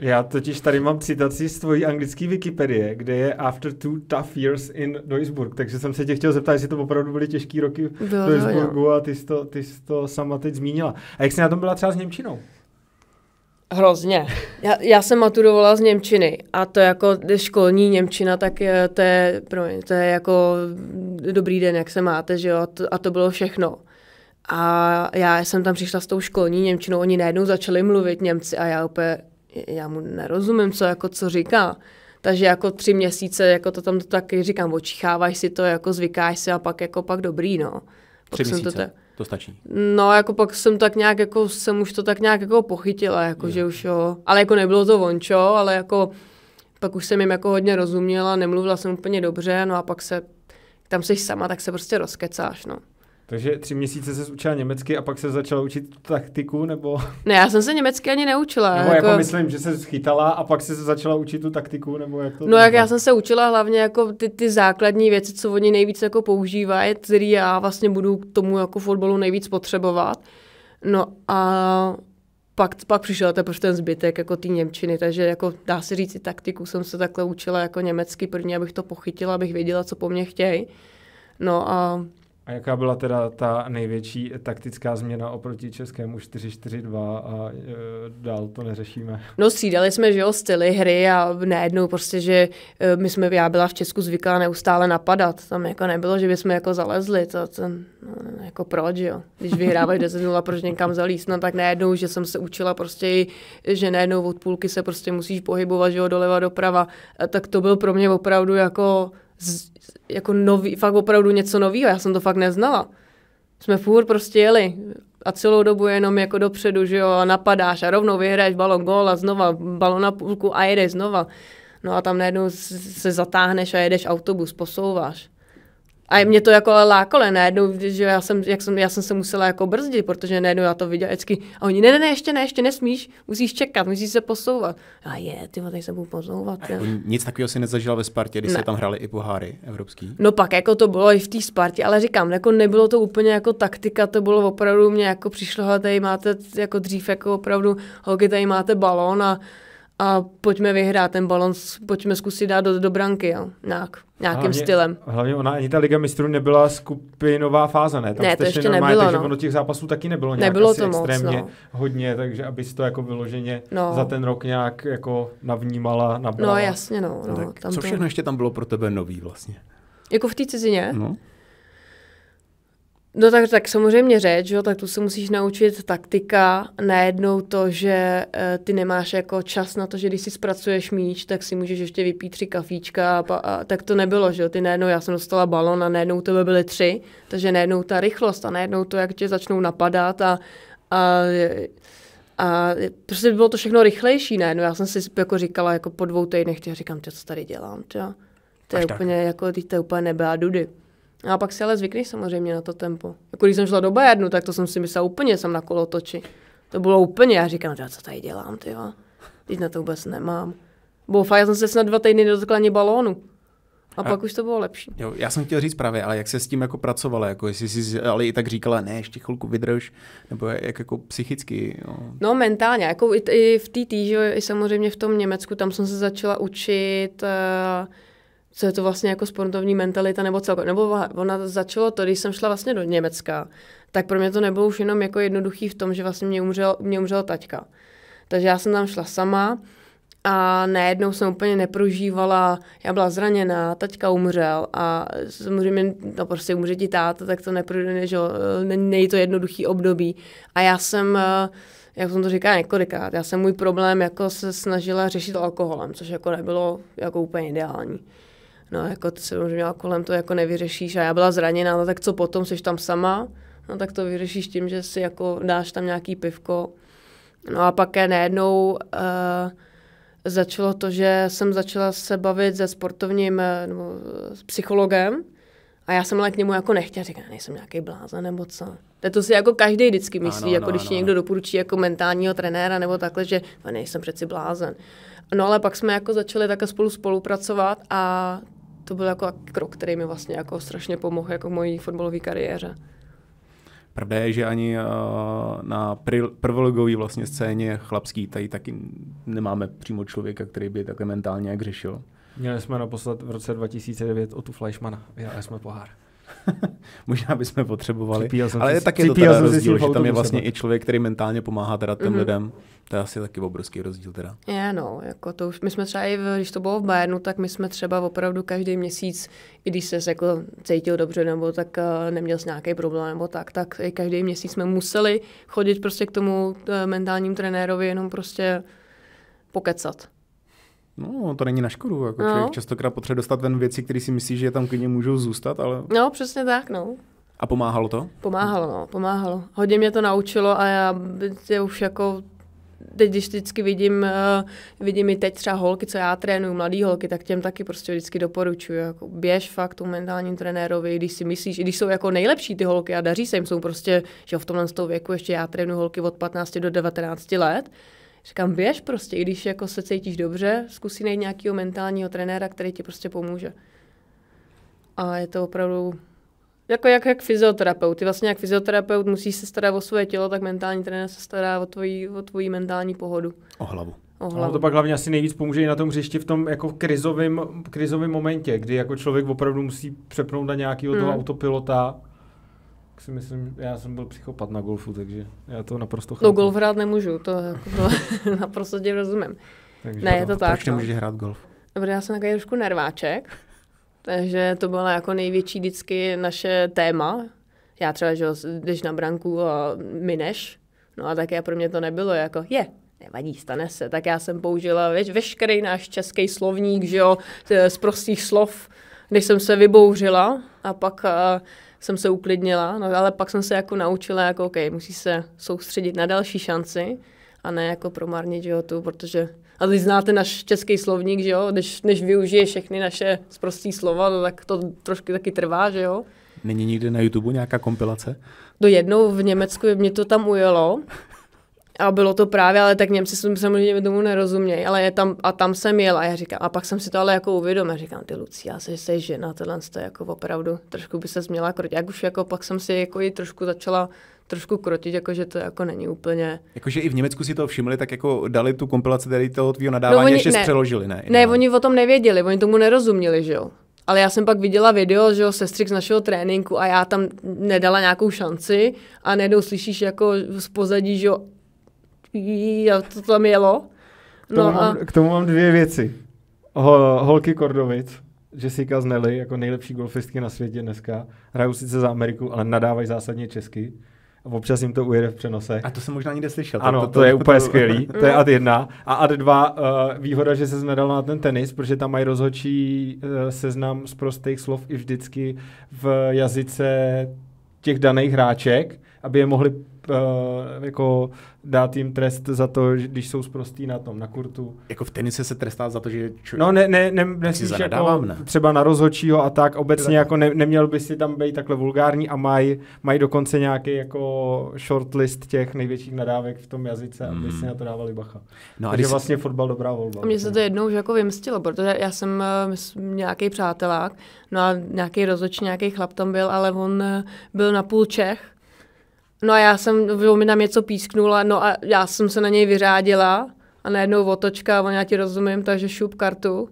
Speaker 2: Já totiž tady mám citaci z tvojí anglické Wikipedie, kde je After two tough years in Duisburg, takže jsem se tě chtěl zeptat, jestli to opravdu byly těžký roky v Duisburgu jo. a ty jsi, to, ty jsi to sama teď zmínila. A jak jsi na tom byla třeba s Němčinou?
Speaker 3: Hrozně. Já, já jsem maturovala z Němčiny a to jako školní Němčina, tak je, to je, promiň, to je jako dobrý den, jak se máte, že jo, a to, a to bylo všechno. A já jsem tam přišla s tou školní Němčinou, oni najednou začali mluvit Němci a já úplně, já mu nerozumím, co, jako, co říká. Takže jako tři měsíce, jako to tam to taky říkám, očicháváš si to, jako zvykáš si a pak jako pak dobrý, no. Pak tři měsíce, to, te... to stačí. No, jako pak jsem tak nějak, jako jsem už to tak nějak jako pochytila, jako je. že už jo. Ale jako nebylo to vončo, ale jako pak už jsem jim jako hodně rozuměla, nemluvila jsem úplně dobře, no a pak se, tam jsi sama, tak se prostě rozkecáš, no.
Speaker 2: Takže tři měsíce se učila německy a pak se začala učit taktiku, nebo?
Speaker 3: Ne, já jsem se německy ani neučila. Nebo jako, jako myslím,
Speaker 2: že se schytala a pak se začala učit tu taktiku, nebo jak to? No, jak já jsem
Speaker 3: se učila hlavně jako ty, ty základní věci, co oni nejvíc jako používají, které já vlastně budu k tomu jako fotbalu nejvíc potřebovat. No a pak, pak přišel teprve ten zbytek jako ty Němčiny, takže jako dá se říct i taktiku jsem se takhle učila jako německy první, abych to pochytila, abych věděla, co po mně chtějí. No a
Speaker 2: a jaká byla teda ta největší taktická změna oproti českému 4-4-2 a e, dál to neřešíme?
Speaker 3: No střídali jsme, že jo, styly hry a najednou prostě, že e, my jsme, já byla v Česku zvyklá neustále napadat. Tam jako nebylo, že bychom jako zalezli, to, to no, jako proč, jo. Když vyhrávají 10 a proč někam zalíst, no tak najednou, že jsem se učila prostě, že najednou od půlky se prostě musíš pohybovat, že jo, doleva doprava, e, tak to byl pro mě opravdu jako z, jako nový, fakt opravdu něco nového, já jsem to fakt neznala. Jsme furt prostě jeli a celou dobu jenom jako dopředu, že jo, a napadáš a rovnou vyhraješ balon gól a znova balon na půlku a jedeš znova. No a tam najednou se zatáhneš a jedeš autobus, posouváš. A mě to jako lákalo, najednou, že já jsem, jak jsem, já jsem se musela jako brzdit, protože najednou já to viděla vždycky. A oni, ne, ne, ne, ještě ne, ještě nesmíš, musíš čekat, musíš se posouvat. A je, ty tady se budu posouvat. A jako
Speaker 1: nic takového si nezažila ve Spartě, když ne. se tam hrali i poháry evropský?
Speaker 3: No pak, jako to bylo i v té Spartě, ale říkám, jako nebylo to úplně jako taktika, to bylo opravdu, mě jako přišlo, tady máte jako dřív, jako opravdu, holky, tady máte balón a a pojďme vyhrát ten balans, pojďme zkusit dát do, do branky, jo, nějak, nějakým hlavně, stylem.
Speaker 2: Hlavně ona ani ta Liga mistrů nebyla skupinová fáze, ne? Tam ne, to ještě normálně, nebylo, takže no. ono těch zápasů taky nebylo nějak nebylo to extrémně moc, no. hodně, takže aby to jako vyloženě no. za ten rok nějak jako navnímala, nabrala. No jasně, no. no, no tak tam co všechno to... ještě tam bylo pro tebe nový vlastně?
Speaker 3: Jako v té cizině? No. No tak, tak samozřejmě řeč, jo, tak tu se musíš naučit taktika, najednou to, že e, ty nemáš jako čas na to, že když si zpracuješ míč, tak si můžeš ještě vypít tři kafíčka, a, a, tak to nebylo, že jo, ty najednou, já jsem dostala balon a najednou by byly tři, takže najednou ta rychlost a najednou to, jak tě začnou napadat a, a a prostě bylo to všechno rychlejší, ne? No já jsem si jako říkala jako po dvou týdnech, já říkám, tě, co tady dělám, tě? To je Až úplně tak. jako, teď to je úplně nebe a dudy. A pak si ale zvykneš samozřejmě na to tempo. Jako když jsem šla do Bayernu, tak to jsem si myslela úplně, jsem na kolo toči. To bylo úplně, já říkám, já co tady dělám, ty jo. Teď na to vůbec nemám. Bo já jsem se snad dva týdny dotkla ani balónu. A, a pak už to bylo lepší.
Speaker 1: Jo, já jsem chtěl říct právě, ale jak se s tím jako pracovala, jako jestli jsi ale i tak říkala, ne, ještě chvilku vydrž, nebo jak jako psychicky.
Speaker 3: Jo. No mentálně, jako i, i v té týži, i samozřejmě v tom Německu, tam jsem se začala učit uh, co je to vlastně jako sportovní mentalita nebo celkově. Nebo ona začalo to, když jsem šla vlastně do Německa, tak pro mě to nebylo už jenom jako jednoduchý v tom, že vlastně mě umřel, mě umřel taťka. Takže já jsem tam šla sama a najednou jsem úplně neprožívala, já byla zraněná, taťka umřel a samozřejmě, no prostě umře ti táta, tak to neprojde, že není to jednoduchý období. A já jsem, eh, jak jsem to říkala několikrát, já jsem můj problém jako se snažila řešit alkoholem, což jako nebylo jako úplně ideální no jako to se možná kolem to jako nevyřešíš a já byla zraněná, no tak co potom, jsi tam sama, no tak to vyřešíš tím, že si jako dáš tam nějaký pivko. No a pak je najednou uh, začalo to, že jsem začala se bavit se sportovním eh, nebo s psychologem a já jsem ale k němu jako nechtěla, říkat nejsem nějaký blázen nebo co. To, to si jako každý vždycky myslí, ano, jako ano, když ano. někdo doporučí jako mentálního trenéra nebo takhle, že no, nejsem přeci blázen. No ale pak jsme jako začali takhle spolu spolupracovat a to byl jako krok, který mi vlastně jako strašně pomohl jako v mojí fotbalové kariéře.
Speaker 1: Pravda je, že ani eh, na prvoligové vlastně scéně chlapský tady taky nemáme přímo člověka, který by takhle mentálně jak řešil.
Speaker 2: Měli jsme naposled v roce 2009 o tu Fleischmana, vyhráli jsme pohár.
Speaker 1: Možná bychom potřebovali. jsem ale je taky to teda rozdíl, že tam je vlastně i člověk, který mentálně pomáhá teda těm mm-hmm. lidem. To je asi taky obrovský rozdíl teda.
Speaker 3: Je, no, jako to už, my jsme třeba i, v, když to bylo v Bayernu, tak my jsme třeba opravdu každý měsíc, i když se jako cítil dobře nebo tak uh, neměl s nějaký problém nebo tak, tak i každý měsíc jsme museli chodit prostě k tomu uh, mentálním trenérovi jenom prostě pokecat.
Speaker 1: No, to není na škodu. Jako no. Člověk častokrát potřebuje dostat ten věci, které si myslí, že tam klidně můžou zůstat, ale...
Speaker 3: No, přesně tak, no.
Speaker 1: A pomáhalo to?
Speaker 3: Pomáhalo, no, pomáhalo. Hodně mě to naučilo a já tě už jako teď, když vždycky vidím, uh, vidím i teď třeba holky, co já trénuju, mladý holky, tak těm taky prostě vždycky doporučuju. Jako běž fakt tomu mentálním trenérovi, když si myslíš, i když jsou jako nejlepší ty holky a daří se jim, jsou prostě, že v tomhle věku ještě já trénuju holky od 15 do 19 let, Říkám, běž prostě, i když jako se cítíš dobře, zkusí najít nějakého mentálního trenéra, který ti prostě pomůže. A je to opravdu jako jak, jak fyzioterapeut. Ty vlastně jak fyzioterapeut musíš se starat o svoje tělo, tak mentální trenér se stará o tvoji, o tvoji mentální pohodu. O hlavu. A to
Speaker 2: pak hlavně asi nejvíc pomůže i na tom hřišti v tom jako krizovém momentě, kdy jako člověk opravdu musí přepnout na nějakého mm. toho autopilota si myslím, já jsem byl psychopat na golfu, takže já to naprosto chápu. No golf
Speaker 3: hrát nemůžu, to, to jako naprosto tě rozumím. Takže ne, to, je to tak. Proč no. nemůžeš hrát golf? Protože já jsem takový trošku nerváček, takže to bylo jako největší vždycky naše téma. Já třeba, že jdeš na branku a mineš, no a také pro mě to nebylo jako je, nevadí, stane se. Tak já jsem použila veš- veškerý náš český slovník, že jo, z prostých slov, než jsem se vybouřila a pak uh, jsem se uklidnila, no ale pak jsem se jako naučila, jako OK, musí se soustředit na další šanci a ne jako promarnit, že jo, tu, protože a vy znáte náš český slovník, že jo, než, než využije všechny naše zprostý slova, no, tak to trošku taky trvá, že jo.
Speaker 1: Není nikdy na YouTube nějaká kompilace? Do
Speaker 3: no, jednou v Německu mě to tam ujelo, a bylo to právě, ale tak Němci samozřejmě tomu nerozumějí, ale je tam, a tam jsem jela, já říkám, a pak jsem si to ale jako uvědomila, říkám, ty Lucí, já se, že jsi žena, tohle to jako opravdu, trošku by se změla krotit, jak už jako pak jsem si jako i trošku začala trošku krotit, jakože to jako není úplně.
Speaker 1: Jakože i v Německu si to všimli, tak jako dali tu kompilaci tady toho tvýho nadávání, no oni, ještě ne, přeložili, ne? Ne, no. oni
Speaker 3: o tom nevěděli, oni tomu nerozuměli, že jo. Ale já jsem pak viděla video, že jo, sestřik z našeho tréninku a já tam nedala nějakou šanci a nedou slyšíš jako z pozadí, že jo, a to tam jelo. No k, tomu no a... mám,
Speaker 2: k tomu mám dvě věci. Ho, holky Kordovic, Jessica Znelly, jako nejlepší golfistky na světě dneska, hrajou sice za Ameriku, ale nadávají zásadně česky a občas jim to ujede v přenose. A to jsem možná někde slyšel. Ano, to, to, to, to je úplně to... skvělý, to je ad jedna. A ad dva, uh, výhoda, že se nedal na ten tenis, protože tam mají rozhodčí uh, seznam z prostých slov i vždycky v jazyce těch daných hráček, aby je mohli uh, jako dát jim trest za to, že, když jsou zprostý na tom, na kurtu. Jako v tenise se trestá za to, že č... No ne, ne, ne, si jako ne. třeba na rozhodčího a tak, obecně jako ne, neměl by si tam být takhle vulgární a mají maj dokonce nějaký jako shortlist těch největších nadávek v tom jazyce, mm. aby hmm. si na to dávali bacha. No a Takže jsi... vlastně fotbal dobrá volba. Mně se to
Speaker 3: jednou že jako vymstilo, protože já jsem myslím, eh, nějaký přátelák, no a nějaký rozhodčí, nějaký chlap tam byl, ale on eh, byl na půl Čech, No a já jsem, on mi tam něco písknula, no a já jsem se na něj vyřádila a najednou otočka, on já ti rozumím, takže šup kartu.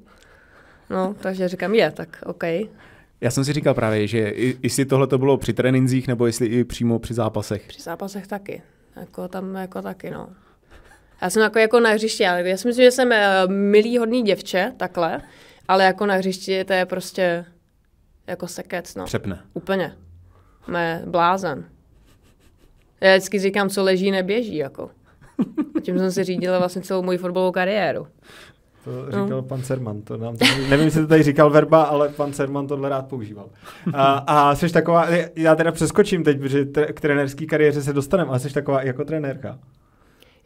Speaker 3: No, takže říkám, je, tak OK.
Speaker 1: Já jsem si říkal právě, že jestli tohle to bylo při tréninzích, nebo jestli i přímo při zápasech.
Speaker 3: Při zápasech taky. Jako tam jako taky, no. Já jsem jako, jako na hřišti, ale já si myslím, že jsem eh, milý, hodný děvče, takhle, ale jako na hřišti to je prostě jako sekec, no. Přepne. Úplně. Mé blázen. Já vždycky říkám, co leží, neběží, jako. A tím jsem se řídila vlastně celou moji fotbalovou kariéru. To no. říkal
Speaker 2: no. pan Cerman, to nám tady, nevím, jestli to tady říkal verba, ale pan Cerman tohle rád používal. A, a jsi taková, já teda přeskočím teď, protože tre, k trenerské kariéře se dostaneme, ale jsi taková jako trenérka.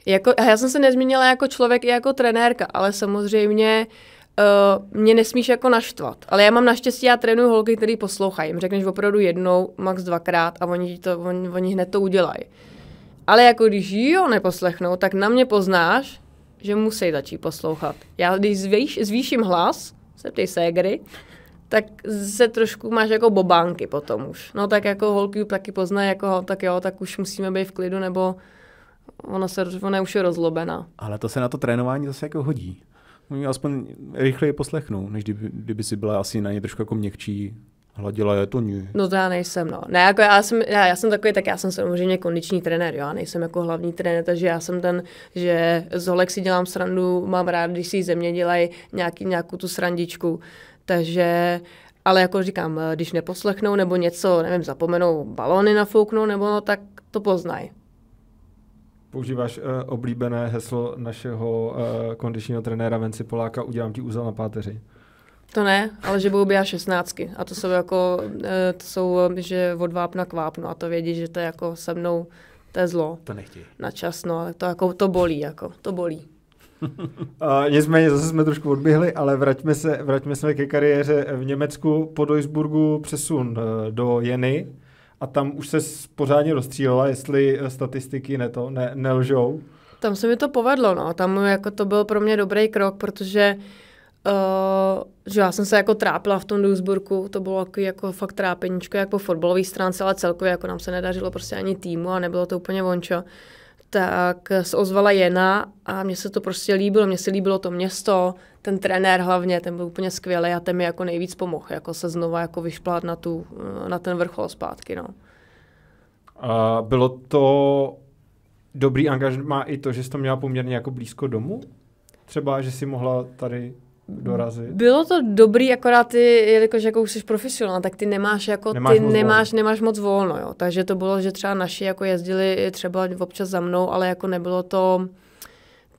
Speaker 3: Jako, já jsem se nezmínila jako člověk i jako trenérka, ale samozřejmě uh, Eh, mě nesmíš jako naštvat. Ale já mám naštěstí, já trénuju holky, který poslouchají. řekneš opravdu jednou, max dvakrát a oni, to, oni, oni hned to udělají. Ale jako když jo neposlechnou, tak na mě poznáš, že musí začít poslouchat. Já když zvýš, zvýším hlas, se ptej ségry, tak se trošku máš jako bobánky potom už. No tak jako holky taky poznají, jako tak jo, tak už musíme být v klidu, nebo ona, se, ona už je rozlobená.
Speaker 1: Ale to se na to trénování zase jako hodí. Oni aspoň rychleji poslechnou, než kdyby, kdyby si byla asi na ně trošku jako měkčí, hladila je to ní.
Speaker 3: No to já nejsem, no. Ne, jako já jsem, já, já jsem takový, tak já jsem samozřejmě kondiční trenér, jo, já nejsem jako hlavní trenér, takže já jsem ten, že z holek si dělám srandu, mám rád, když si ze mě dělají nějaký, nějakou tu srandičku, takže ale jako říkám, když neposlechnou nebo něco, nevím, zapomenou balony nafouknou nebo no, tak to poznají
Speaker 2: používáš uh, oblíbené heslo našeho uh, kondičního trenéra Venci Poláka, udělám ti úzel na páteři.
Speaker 3: To ne, ale že budou běhat šestnáctky. A to jsou jako, uh, to jsou, že od vápna k vápnu no a to vědí, že to je jako se mnou, to je zlo. To nechtějí. Na čas, no, ale to jako, to bolí, jako, to bolí.
Speaker 2: uh, nicméně zase jsme trošku odběhli, ale vraťme se, vraťme se ke kariéře v Německu po Duisburgu přesun uh, do Jeny a tam už se pořádně rozstřílela, jestli eh, statistiky ne to ne, nelžou.
Speaker 3: Tam se mi to povedlo, no. Tam jako to byl pro mě dobrý krok, protože Uh, že já jsem se jako trápila v tom Duisburgu, to bylo jako, jako fakt trápeníčko, jak po fotbalové stránce, ale celkově jako nám se nedařilo prostě ani týmu a nebylo to úplně vončo. Tak eh, se ozvala Jena a mně se to prostě líbilo, mně se líbilo to město, ten trenér hlavně, ten byl úplně skvělý a ten mi jako nejvíc pomohl, jako se znova jako vyšplát na, tu, na ten vrchol zpátky, no.
Speaker 2: A bylo to dobrý angažmá i to, že jsi to měla poměrně jako blízko domu? Třeba, že si mohla tady dorazit?
Speaker 3: Bylo to dobrý, akorát ty, jelikož jako už jsi profesionál, tak ty nemáš jako, nemáš ty moc nemáš, volno. nemáš moc volno, jo. Takže to bylo, že třeba naši jako jezdili třeba občas za mnou, ale jako nebylo to,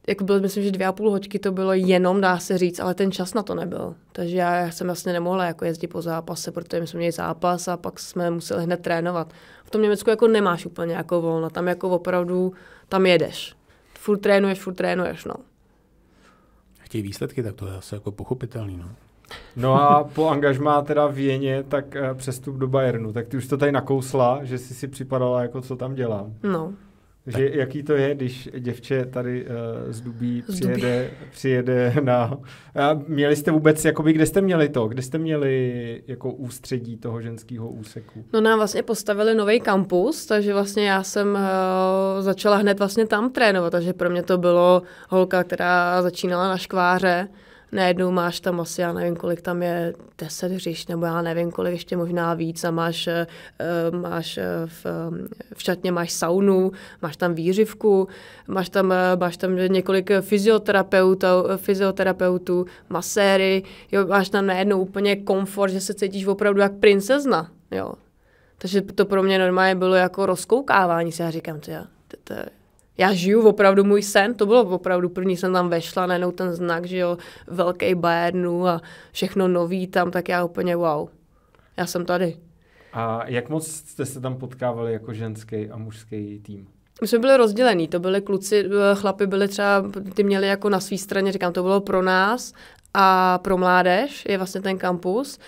Speaker 3: jako bylo, myslím, že dvě a půl hoďky to bylo jenom, dá se říct, ale ten čas na to nebyl. Takže já jsem vlastně nemohla jako jezdit po zápase, protože my jsme měli zápas a pak jsme museli hned trénovat. V tom Německu jako nemáš úplně jako volno, tam jako opravdu, tam jedeš. Furt trénuješ, furt trénuješ, no.
Speaker 1: A chtějí výsledky, tak to je asi jako pochopitelný,
Speaker 2: no. No a po angažmá teda v Jeně, tak eh, přestup do Bayernu. Tak ty už to tady nakousla, že jsi si připadala, jako co tam dělám. No, že jaký to je, když děvče tady uh, z Dubí přijede, přijede na... A měli jste vůbec, jakoby, kde jste měli to? Kde jste měli jako ústředí toho ženského úseku? No
Speaker 3: nám vlastně postavili nový kampus, takže vlastně já jsem uh, začala hned vlastně tam trénovat, takže pro mě to bylo holka, která začínala na škváře, najednou máš tam asi, já nevím, kolik tam je, 10 hřiš, nebo já nevím, kolik ještě možná víc a máš, eh, eh, máš eh, v, v šatně máš saunu, máš tam výřivku, máš tam, máš tam několik fyzioterapeutů, fyzioterapeutů maséry, jo, máš tam najednou úplně komfort, že se cítíš opravdu jak princezna, jo. Takže to pro mě normálně bylo jako rozkoukávání se. Já říkám, je, to je, já žiju opravdu můj sen, to bylo opravdu první, jsem tam vešla, najednou ten znak, že jo, velký Bayernu a všechno nový tam, tak já úplně wow, já jsem tady.
Speaker 2: A jak moc jste se tam potkávali jako ženský a mužský tým?
Speaker 3: My jsme byli rozdělení, to byli kluci, eh, chlapi byli třeba, ty měli jako na své straně, říkám, to bylo pro nás a pro mládež je vlastně ten kampus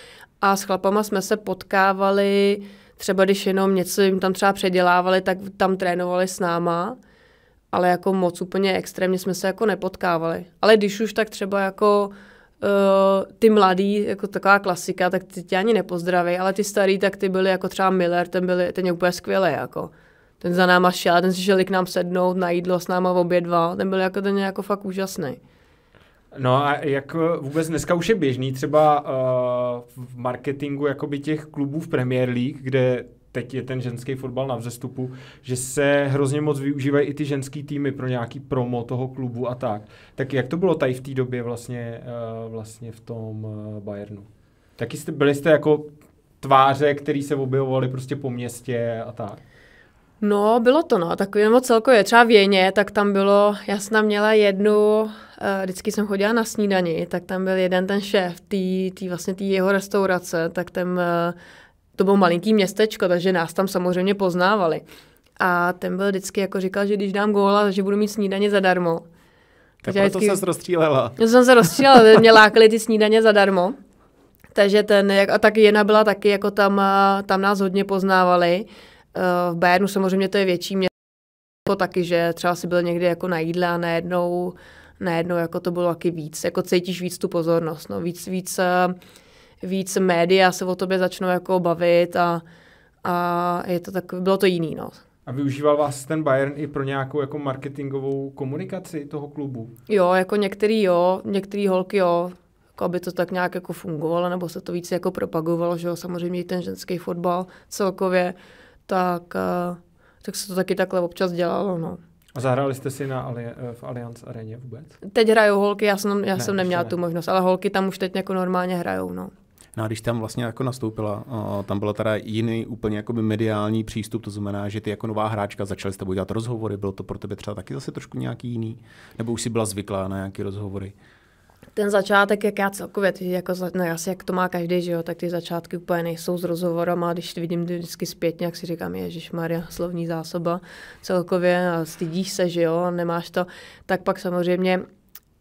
Speaker 3: a s chlapama jsme se potkávali, třeba když jenom něco jim tam třeba předělávali, tak tam trénovali s náma ale jako moc úplně extrémně jsme se jako nepotkávali. Ale když už, tak třeba jako uh, ty mladý, jako taková klasika, tak ty tě ani nepozdraví, ale ty starý, tak ty byli jako třeba Miller, ten, byl ten je úplně skvělý, jako. Ten za náma šel, ten si šel k nám sednout na jídlo s náma v obě dva, ten byl jako ten jako fakt úžasný.
Speaker 2: No a jak eh, vůbec dneska už je běžný třeba uh, v marketingu jakoby těch klubů v Premier League, kde teď je ten ženský fotbal na vzestupu, že se hrozně moc využívají i ty ženský týmy pro nějaký promo toho klubu a tak. Tak jak to bylo tady v té době vlastně, eh, vlastně v tom eh, Bayernu? Taky jste, byli jste jako tváře, které se objevovaly prostě po městě a tak?
Speaker 3: No, bylo to, no, tak jenom celkově, třeba v Jeně, tak tam bylo, já jsem měla jednu, eh, vždycky jsem chodila na snídani, tak tam byl jeden ten šéf, tý, tý vlastně tý jeho restaurace, tak ten to bylo malinký městečko, takže nás tam samozřejmě poznávali. A ten byl vždycky jako říkal, že když dám góla, že budu mít snídaně zadarmo. Tak proto vždycky... se
Speaker 1: rozstřílela. Já jsem se rozstřílela, mě
Speaker 3: lákali ty snídaně zadarmo. Takže ten, a tak jedna byla taky, jako tam, tam nás hodně poznávali. E, v Bayernu samozřejmě to je větší město jako taky, že třeba si byl někdy jako na jídle a najednou, najednou jako to bylo taky víc. Jako cítíš víc tu pozornost, no, víc, víc e, víc média se o tobě začnou jako bavit a, a je to tak, bylo to jiný, no.
Speaker 2: A využíval vás ten Bayern i pro nějakou jako marketingovou komunikaci toho klubu?
Speaker 3: Jo, jako některý jo, některý holky jo, jako aby to tak nějak jako fungovalo, nebo se to víc jako propagovalo, že jo, samozřejmě i ten ženský fotbal celkově, tak, eh, tak se to taky takhle občas dělalo, no.
Speaker 2: A zahrali jste si
Speaker 3: na Ali- eh, v Allianz Areně vůbec? Teď hrajou holky, já jsem, já ne, jsem neměla ne. tu možnost, ale holky tam už teď jako normálně hrajou, no.
Speaker 1: No a když tam vlastně jako nastoupila, tam byla teda jiný úplně jakoby mediální přístup, to znamená, že ty jako nová hráčka začaly s tebou dělat rozhovory, bylo to pro tebe třeba taky zase trošku nějaký jiný, nebo už si byla zvyklá na nějaké rozhovory?
Speaker 3: Ten začátek, jak já celkově, ty jako, no asi jak to má každý, že jo, tak ty začátky úplně nejsou s rozhovorem a když vidím vždycky zpětně, jak si říkám, Ježíš Maria, slovní zásoba celkově, a stydíš se, že jo, nemáš to, tak pak samozřejmě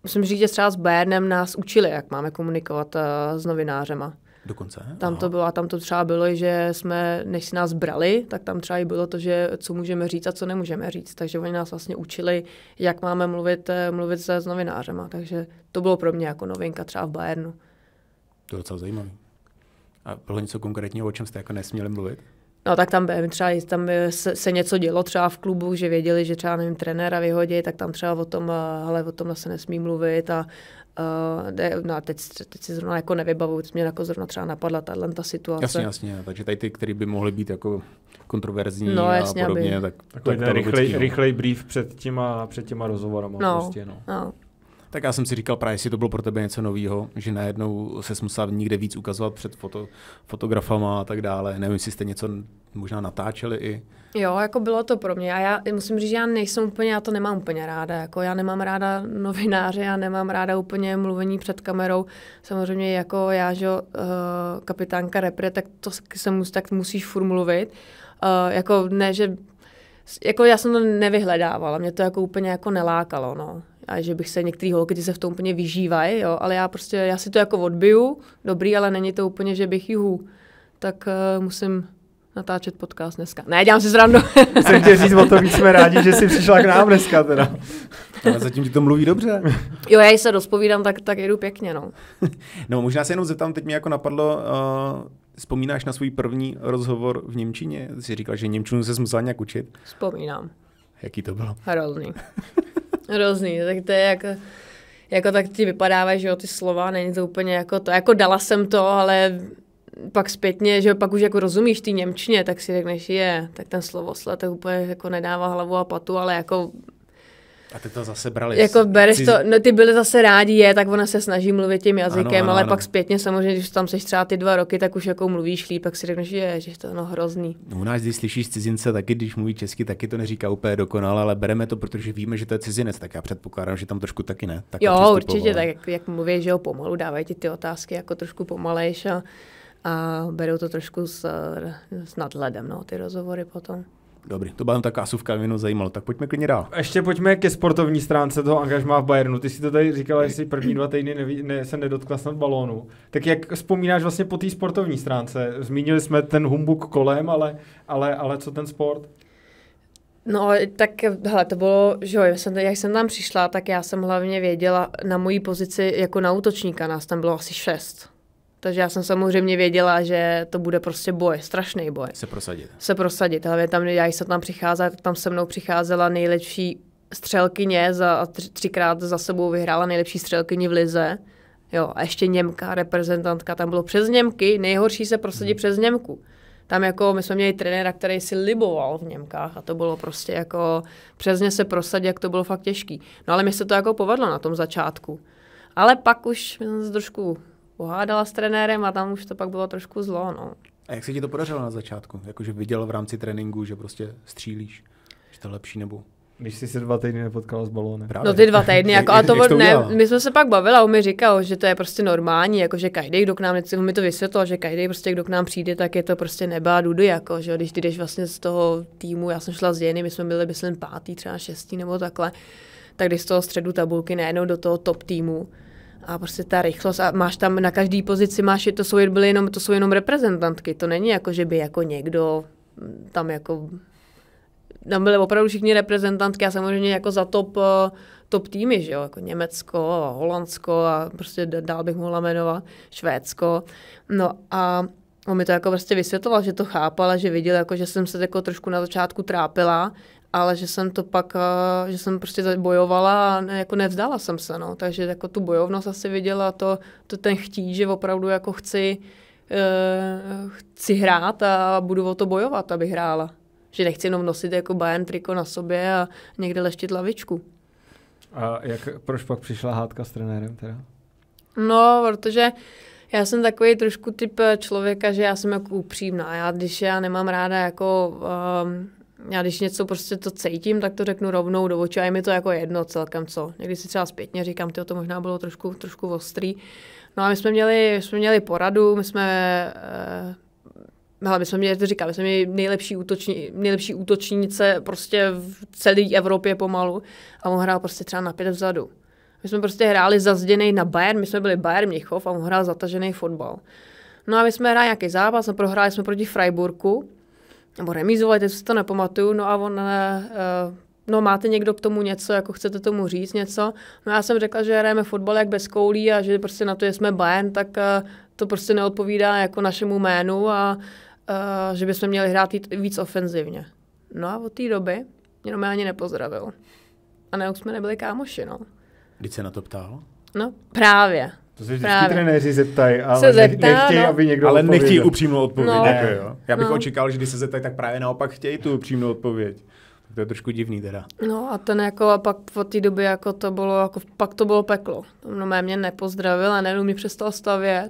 Speaker 3: musím říct, že třeba s Bayernem nás učili, jak máme komunikovat uh, s novinářema. Dokonce? Tam to bylo a tam to třeba bylo, že jsme, než si nás brali, tak tam třeba i bylo to, že co můžeme říct a co nemůžeme říct. Takže oni nás vlastně učili, jak máme mluvit, eh, mluvit se s novinářema. Takže to bylo pro mě jako novinka třeba v Bayernu.
Speaker 1: To je docela zajímavé. A bylo něco konkrétního, o čem jste jako nesměli mluvit?
Speaker 3: No tak tam třeba tam se, se, něco dělo třeba v klubu, že věděli, že třeba nevím, trenéra vyhodí, tak tam třeba o tom, ale eh, o tom se nesmí mluvit a Uh, no a teď, teď si zrovna jako nevybavuju, mě jako zrovna třeba napadla tato, ta situace. Jasně,
Speaker 1: jasně, takže tady ty, které by mohly být jako kontroverzní no, jasně, a podobně, aby. tak, tak to je rychlej, no. rychlej
Speaker 2: brief před těma, před
Speaker 1: těma rozhovorama. No,
Speaker 3: prostě, no. no
Speaker 1: tak já jsem si říkal právě, jestli to bylo pro tebe něco nového, že najednou se musel nikde víc ukazovat před foto, fotografama a tak dále. Nevím, jestli jste něco možná natáčeli i.
Speaker 3: Jo, jako bylo to pro mě. A já musím říct, že já nejsem úplně, já to nemám úplně ráda. Jako já nemám ráda novináře, já nemám ráda úplně mluvení před kamerou. Samozřejmě jako já, že uh, kapitánka repre, tak to se mus, tak musíš furt mluvit. Uh, jako ne, že jako já jsem to nevyhledávala, mě to jako úplně jako nelákalo, no a že bych se některý holky, ty se v tom úplně vyžívají, jo, ale já prostě, já si to jako odbiju, dobrý, ale není to úplně, že bych juhu. Tak uh, musím natáčet podcast dneska. Ne, dělám si zrandu. Jsem tě říct, o to víc jsme rádi, že jsi přišla k nám dneska teda.
Speaker 1: Ale zatím ti to mluví dobře.
Speaker 3: Jo, já se rozpovídám, tak, tak jedu pěkně, no.
Speaker 1: No, možná se jenom zeptám, teď mě jako napadlo, uh, vzpomínáš na svůj první rozhovor v Němčině? Jsi říkal, že Němčinu se musela nějak učit.
Speaker 3: Vzpomínám. Jaký to bylo? Hrozný. Hrozný, tak to je jako jako tak ti vypadávají, že jo, ty slova, není to úplně jako to, jako dala jsem to, ale pak zpětně, že pak už jako rozumíš ty Němčině, tak si řekneš, je, tak ten slovosled tak úplně jako nedává hlavu a patu, ale jako a ty to zase brali. Jako bereš to, no ty byli zase rádi, je, tak ona se snaží mluvit tím jazykem, ano, ano, ale ano. pak zpětně samozřejmě, když tam seš třeba ty dva roky, tak už jako mluvíš líp, pak si řekneš, že je to no hrozný.
Speaker 1: No, u nás, když slyšíš cizince, taky když mluví česky, taky to neříká úplně dokonale, ale bereme to, protože víme, že to je cizinec, tak já předpokládám, že tam trošku taky ne. Tak jo, určitě, tak
Speaker 3: jak, jak mluví, že jo, pomalu dávají ti ty otázky jako trošku pomalejš a, a berou to trošku s, s nadhledem, no, ty rozhovory potom.
Speaker 1: Dobrý, to byla jen taká suvka, mě zajímalo, tak pojďme klidně dál.
Speaker 2: Ještě pojďme ke sportovní stránce toho angažmá v Bayernu. Ty si to tady říkala, že si první dva týdny neví, ne, se nedotkla snad balónu. Tak jak vzpomínáš vlastně po té sportovní stránce? Zmínili jsme ten humbuk kolem, ale, ale, ale co ten sport?
Speaker 3: No, tak hele, to bylo, že jo, jsem, jak jsem tam přišla, tak já jsem hlavně věděla na mojí pozici jako na útočníka, nás tam bylo asi šest. Takže já jsem samozřejmě věděla, že to bude prostě boj, strašný boj. Se prosadit. Se prosadit. Ale tam, já jsem tam přicházela, tak tam se mnou přicházela nejlepší střelkyně za, a třikrát za sebou vyhrála nejlepší střelkyni v lize. Jo, a ještě Němka, reprezentantka, tam bylo přes Němky, nejhorší se prosadit hmm. přes Němku. Tam jako my jsme měli trenéra, který si liboval v Němkách a to bylo prostě jako přesně se prosadit, jak to bylo fakt těžký. No ale mi se to jako povedlo na tom začátku. Ale pak už jsem trošku pohádala s trenérem a tam už to pak bylo trošku zlo. No.
Speaker 1: A jak se ti to podařilo na začátku? Jakože viděl v rámci tréninku, že prostě střílíš, že to je lepší nebo když jsi se dva týdny nepotkal
Speaker 2: s balónem. No ty dva týdny, jako, a to, to ne,
Speaker 3: my jsme se pak bavili a on mi říkal, že to je prostě normální, jako že každý, kdo k nám, on mi to vysvětlil, že každý, prostě, kdo k nám přijde, tak je to prostě neba a dudy, jako, že když ty jdeš vlastně z toho týmu, já jsem šla z Jeny, my jsme byli, myslím, pátý, třeba šestý nebo takhle, tak když z toho středu tabulky najednou do toho top týmu, a prostě ta rychlost a máš tam na každý pozici, máš, to jsou, byly jenom, to jsou jenom reprezentantky, to není jako, že by jako někdo mm, tam jako tam byly opravdu všichni reprezentantky a samozřejmě jako za top, eh, top týmy, že jo, jako Německo a Holandsko a prostě dál bych mohla jmenovat Švédsko. No a on mi to jako prostě vysvětloval, že to chápal a že viděl, jako, že jsem se jako trošku na začátku trápila ale že jsem to pak, eh, že jsem prostě bojovala a ne, jako nevzdala jsem se, no. Takže jako tu bojovnost asi viděla, to, to ten chtí, že opravdu jako chci, uh, chci hrát a budu o to bojovat, abych hrála. Že nechci jenom nosit jako Bayern triko na sobě a někde leštit lavičku.
Speaker 2: A jak, proč pak přišla hádka s trenérem teda?
Speaker 3: No, protože já jsem takový trošku typ člověka, že já jsem jako upřímná. Já když já nemám ráda jako um, já když něco prostě to cítím, tak to řeknu rovnou do očí a je mi to jako jedno celkem co. Někdy si třeba zpětně říkám, ty to možná bylo trošku, trošku ostrý. No a my jsme měli, jsme měli poradu, my jsme eh, Hele, my jsme měli, to říkám, my jsme měli nejlepší, útoční, nejlepší útočnice prostě v celé Evropě pomalu a on hrál prostě třeba na pět vzadu. My jsme prostě hráli zazděnej na Bayern, my jsme byli Bayern Mnichov a on hrál zatažený fotbal. No a my jsme hráli nějaký zápas, no prohráli jsme proti Freiburgu nebo remizovali, teď si to nepamatuju, no a on, uh, no máte někdo k tomu něco, jako chcete tomu říct něco. No já jsem řekla, že hrajeme fotbal jak bez koulí a že prostě na to, že jsme Bayern, tak uh, to prostě neodpovídá jako našemu jménu a uh, že bychom měli hrát víc ofenzivně. No a od té doby jenom mě ani nepozdravil. A ne, už jsme nebyli kámoši, no.
Speaker 1: Když se na to ptal?
Speaker 3: No právě. To se vždycky trenéři zeptají, ale se zeptá, nechtějí, no.
Speaker 1: aby někdo Ale odpověděl. nechtějí upřímnou no. odpověď. No. Jako, jo. Já bych no. očekal, že když se zeptají, tak právě naopak chtějí tu upřímnou odpověď. Tak to je trošku divný teda.
Speaker 3: No a ten jako a pak v té době jako to bylo, jako pak to bylo peklo. No mé mě nepozdravil a nejenom mi přestal stavět.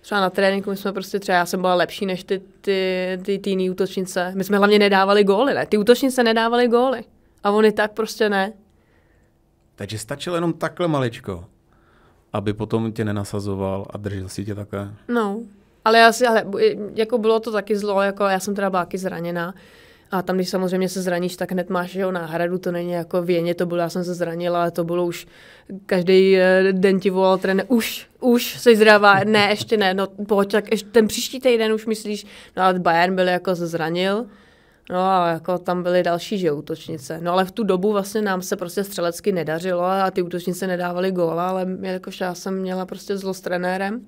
Speaker 3: Třeba na tréninku my jsme prostě třeba, já jsem byla lepší než ty, ty, ty, ty jiný útočnice. My jsme hlavně nedávali góly, ne? Ty útočnice nedávali góly. A oni tak prostě ne.
Speaker 1: Takže stačilo jenom takhle maličko aby potom tě nenasazoval a držel si tě také.
Speaker 3: No, ale já si, ale, jako bylo to taky zlo, jako já jsem teda báky zraněná. A tam, když samozřejmě se zraníš, tak hned máš jeho náhradu, to není jako věně, to bylo, já jsem se zranila, ale to bylo už, každý eh, den ti volal trenér, už, už se zdravá, ne, ještě ne, no pojď, tak ještě ten příští týden už myslíš, no ale Bayern byl jako se zranil, No a jako tam byly další, že útočnice. No ale v tu dobu vlastně nám se prostě střelecky nedařilo a ty útočnice nedávaly góla, ale jakož já jsem měla prostě zlo s trenérem.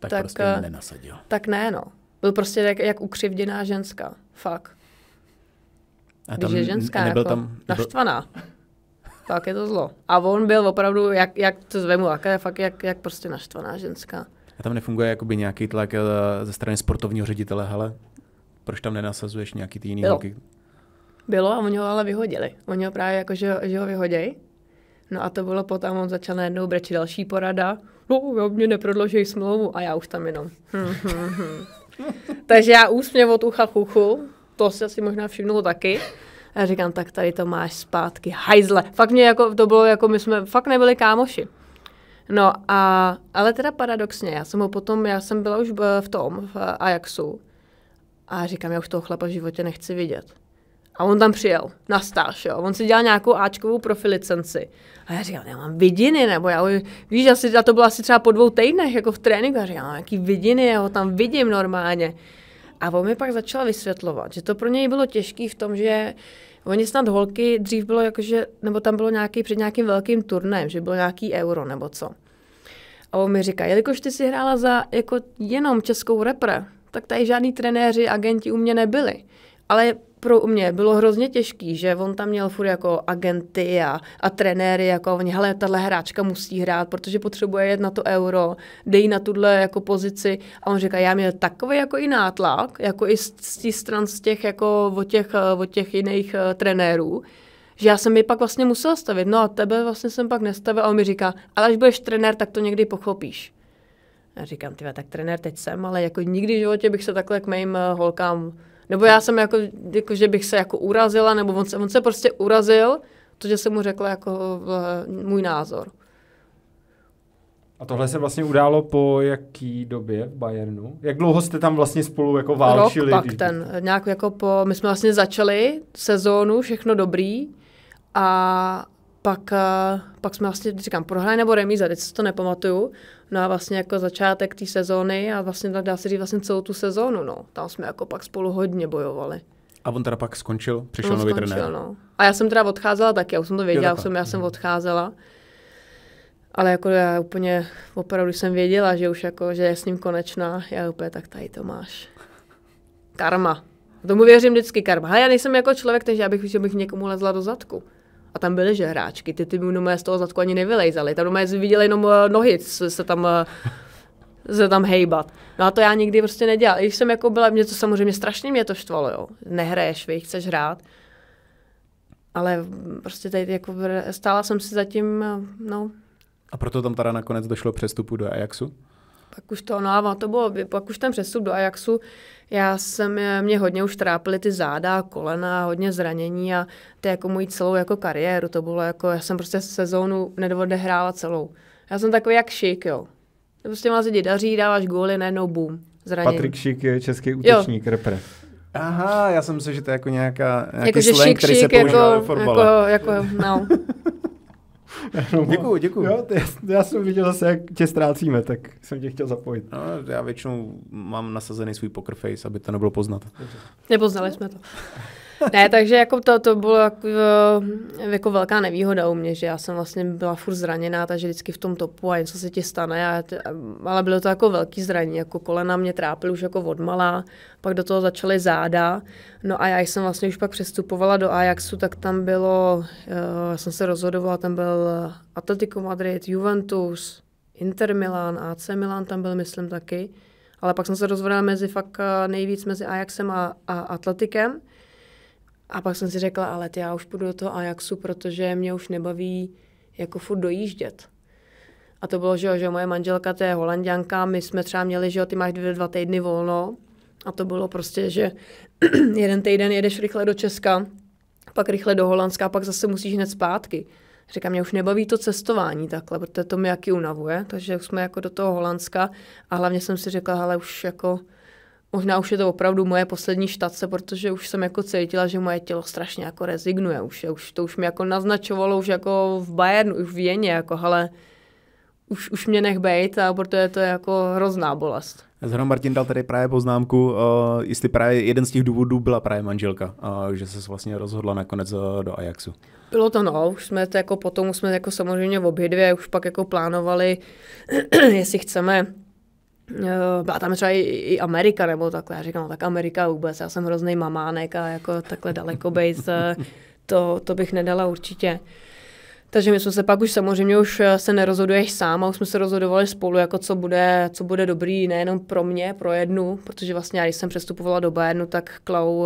Speaker 1: Tak, tak prostě uh, nenasadil.
Speaker 3: Tak ne, no. Byl prostě jak, jak ukřivděná ženská. Fakt. A tam Když je ženská, nebyl jako tam, naštvaná. tak je to zlo. A on byl opravdu, jak, jak to zvemu, jak, fakt jak, jak prostě naštvaná ženská.
Speaker 1: A tam nefunguje jakoby nějaký tlak eh, ze strany sportovního ředitele, hele, proč tam nenasazuješ nějaký ty jiný Bylo. holky?
Speaker 3: Bylo a oni ho ale vyhodili. Oni ho právě jako, že, že ho vyhodějí. No a to bylo potom, on začal najednou brečet další porada. No, jo, mě neprodloží smlouvu a já už tam jenom. Hm, hm, hm. Takže já úsměv od ucha chuchu, to si asi možná všimnul taky. A já říkám, tak tady to máš zpátky, hajzle. Fakt mě jako, to bylo jako, my jsme fakt nebyli kámoši. No a, ale teda paradoxně, já jsem ho potom, já jsem byla už v tom, v Ajaxu a říkám, já už toho chlapa v životě nechci vidět. A on tam přijel na stáž, jo. On si dělal nějakou Ačkovou profilicenci. A já říkám, já mám vidiny, nebo já, víš, asi, a to bylo asi třeba po dvou týdnech, jako v tréninku. A říkám, no, jaký vidiny, já ho tam vidím normálně. A on mi pak začal vysvětlovat, že to pro něj bylo těžké v tom, že oni snad holky dřív bylo jakože, nebo tam bylo nějaký před nějakým velkým turnajem, že bylo nějaký euro nebo co. A on mi říká, jelikož ty si hrála za jako jenom českou repre, tak tady žádní trenéři, agenti u mě nebyli. Ale pro mě bylo hrozně těžký, že on tam měl furt jako agenty a, a trenéry, jako oni, hele, tahle hráčka musí hrát, protože potřebuje jet na to euro, dej na tuhle jako pozici. A on říká, já měl takový jako i nátlak, jako i z, z stran z těch, jako od těch, od těch jiných uh, trenérů, že já jsem ji pak vlastně musel stavit. No a tebe vlastně jsem pak nestavil a on mi říká, ale až budeš trenér, tak to někdy pochopíš říkám, ty tak trenér teď jsem, ale jako nikdy v životě bych se takhle k mým eh, holkám, nebo já jsem jako, jako že bych se jako urazila, nebo on se, on se prostě urazil, že jsem mu řekla jako eh, můj názor.
Speaker 2: A tohle se vlastně událo po jaký době v Bayernu? Jak dlouho jste tam vlastně spolu jako válčili? Rok pak
Speaker 3: ten, eh, nějak jako po, my jsme vlastně začali sezónu, všechno dobrý a pak, eh, pak jsme vlastně, říkám, prohráli nebo remíza, teď si to nepamatuju. No a vlastně jako začátek té sezóny a vlastně dá se říct vlastně celou tu sezónu, no. Tam jsme jako pak spolu hodně bojovali.
Speaker 1: A on teda pak skončil, přišel on nový skončil, trenér. No.
Speaker 3: A já jsem teda odcházela taky, já už jsem to věděla, jo, jsem, já jsem mhm. odcházela. Ale jako já úplně, opravdu jsem věděla, že už jako, že je s ním konečná, já úplně tak tady to máš. Karma. Tomu věřím vždycky karma. Ale já nejsem jako člověk, takže já bych, že bych někomu lezla do zadku. A tam byly že ty ty nomé z toho zadku ani nevylejzaly. Tam nomé viděli jenom eh, nohy, se tam eh, se tam hejbat. No a to já nikdy prostě nedělal. Když jsem jako byla, mě to samozřejmě strašně mě to štvalo, jo. Nehraješ, vy chceš hrát. Ale prostě tady jako stála jsem si zatím, eh, no.
Speaker 1: A proto tam teda nakonec došlo přestupu do Ajaxu?
Speaker 3: pak už to, no a to bylo, pak už ten přestup do Ajaxu, já jsem, mě hodně už trápily ty záda, kolena, hodně zranění a to jako moji celou jako kariéru, to bylo jako, já jsem prostě sezónu nedodehrála celou. Já jsem takový jak šik, jo. Prostě má se ti daří, dáváš góly, najednou boom, zranění. Patrik Šik je český útočník,
Speaker 2: repre.
Speaker 1: Aha, já jsem si, že to je jako nějaká, nějaký
Speaker 3: jako, slang, který šik, se používá jako, ve fotbale. Jako, jako, no.
Speaker 2: děkuju, děkuju. Jo, ty, já jsem viděl zase, jak tě ztrácíme, tak
Speaker 1: jsem tě chtěl zapojit. No, já většinou mám nasazený svůj poker face, aby to nebylo poznat.
Speaker 3: Nepoznali jsme to ne, takže jako to, to bylo jako, jako velká nevýhoda u mě, že já jsem vlastně byla furt zraněná, takže vždycky v tom topu a něco se ti stane, a, ale bylo to jako velký zranění, jako kolena mě trápily už jako odmalá, pak do toho začaly záda, no a já jsem vlastně už pak přestupovala do Ajaxu, tak tam bylo, eh, já jsem se rozhodovala, tam byl Atletico Madrid, Juventus, Inter Milan, AC Milan tam byl, myslím, taky. Ale pak jsem se rozhodla mezi fakt eh, nejvíc mezi Ajaxem a, a Atletikem. A pak jsem si řekla, ale ty já už půjdu do toho Ajaxu, protože mě už nebaví jako furt dojíždět. A to bylo, že, jo, že moje manželka, to je holanděnka, my jsme třeba měli, že jo, ty máš dvě, dva týdny volno. A to bylo prostě, že jeden týden jedeš rychle do Česka, pak rychle do Holandska a pak zase musíš hned zpátky. Říkám, mě už nebaví to cestování takhle, protože to mě jaký unavuje, takže už jsme jako do toho Holandska a hlavně jsem si řekla, ale už jako možná už je to opravdu moje poslední štace, protože už jsem jako cítila, že moje tělo strašně jako rezignuje. Už, už to už mi jako naznačovalo už jako v Bayernu, už v Jeně, jako, ale už, už mě nech bejt, a protože to je jako hrozná bolest.
Speaker 1: Zhrom Martin dal tady právě poznámku, uh, jestli právě jeden z těch důvodů byla právě manželka, uh, že se vlastně rozhodla nakonec uh, do Ajaxu.
Speaker 3: Bylo to no, už jsme to jako potom, už jsme jako samozřejmě v obě dvě už pak jako plánovali, jestli chceme byla eh, tam třeba i, i Amerika nebo takhle. Já říkám, no, tak Amerika vůbec, já jsem hrozný mamánek a jako takhle daleko bejt, eh, to, to bych nedala určitě. Takže my jsme se pak už samozřejmě už eh, se nerozhoduješ sám a už jsme se rozhodovali spolu, jako co bude, co bude dobrý nejenom pro mě, pro jednu, protože vlastně já, když jsem přestupovala do Bayernu, tak Klau,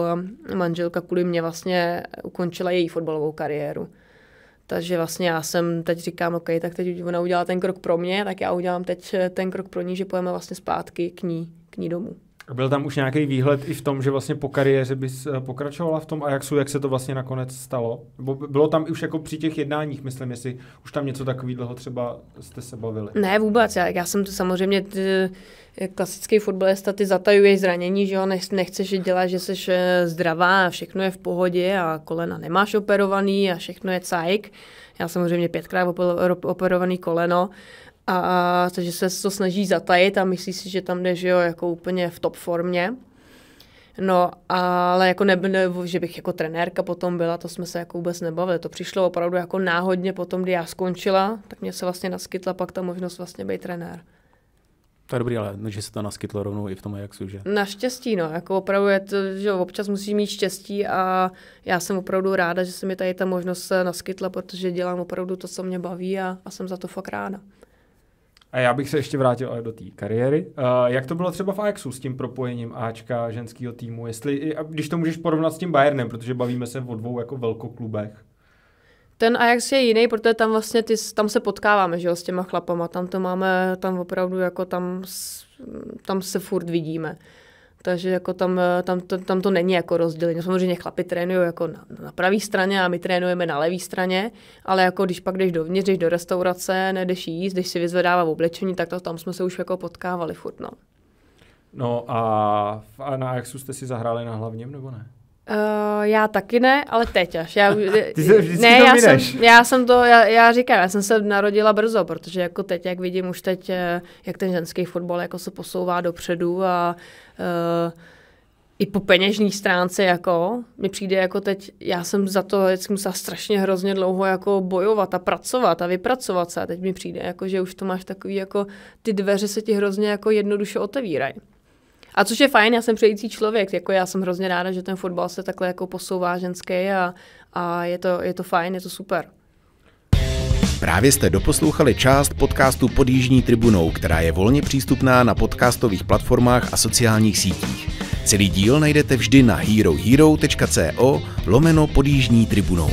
Speaker 3: manželka, kvůli mě vlastně ukončila její fotbalovou kariéru. Takže vlastně já jsem teď říkám, OK, tak teď ona udělá ten krok pro mě, tak já udělám teď eh, ten krok pro ní, že pojeme vlastně zpátky k ní, k ní domů.
Speaker 2: Byl tam už nějaký výhled i v tom, že vlastně po kariéře bys eh, pokračovala v tom Ajaxu, jak se to vlastně nakonec stalo? Bo bylo tam už jako při těch jednáních, myslím, jestli už tam něco takového třeba jste se bavili.
Speaker 3: Ne, vůbec. Já, já jsem to samozřejmě t, eh, klasický fotbalista, ty zatajuješ zranění, že jo, Nech, nechceš dělat, že jsi eh, zdravá a všechno je v pohodě a kolena nemáš operovaný a všechno je cajk. Já samozřejmě pětkrát operovaný koleno a, takže se to snaží zatajit a myslí si, že tam jde, že jo, jako úplně v top formě. No, ale jako ne, ne, že bych jako trenérka potom byla, to jsme se jako vůbec nebavili. To přišlo opravdu jako náhodně potom, kdy já skončila, tak mě se vlastně naskytla pak ta možnost vlastně být trenér.
Speaker 1: To je dobrý, ale no, že se to naskytlo rovnou i v tom jak že?
Speaker 3: Naštěstí, no. Jako opravdu je to, že občas musí mít štěstí a já jsem opravdu ráda, že se mi tady ta možnost eh, naskytla, protože dělám opravdu to, co mě baví a, a jsem za to fakt ráda.
Speaker 2: A já bych se ještě vrátil ale do té kariéry. Uh, jak to bylo třeba v Ajaxu s tím propojením Ačka ženského týmu? Jestli, když to můžeš porovnat s tím Bayernem, protože bavíme se o dvou jako velkoklubech.
Speaker 3: Ten Ajax je jiný, protože tam vlastně ty, tam se potkáváme, že jo, s těma chlapama. Tam to máme, tam opravdu jako tam, tam se furt vidíme. Takže jako tam, eh, tam, to, tam to není jako rozdělení. No, samozřejmě chlapi trénují jako na, na pravé straně a my trénujeme na levé straně, ale jako když pak jdeš dovnitř, jdeš do restaurace, nejdeš jíst, když si vyzvedává v oblečení, tak to, tam jsme se už jako potkávali furt. No,
Speaker 2: no a, a na Ajaxu jste si zahráli na hlavním nebo ne?
Speaker 3: Uh, já taky ne, ale teď až. Já, Ty se vždycky ne, já jsem, já jsem to, já, já říkám, já jsem se narodila brzo, protože jako teď, jak vidím už teď, eh, jak ten ženský fotbal jako se posouvá dopředu a uh, i po peněžní stránce jako, mi přijde jako teď, já jsem za to vždycky musela strašně hrozně dlouho jako bojovat a pracovat a vypracovat se a teď mi přijde jako, že už to máš takový jako, ty dveře se ti hrozně jako jednoduše otevírají. A což je fajn, já jsem přející člověk, jako já jsem hrozně ráda, že ten fotbal se takhle jako posouvá ženský a, a je, to, je to fajn, je to super.
Speaker 1: Právě jste doposlouchali část podcastu pod Jižní tribunou, která je volně přístupná na podcastových platformách a sociálních sítích. Celý díl najdete vždy na herohero.co lomeno pod Jižní tribunou.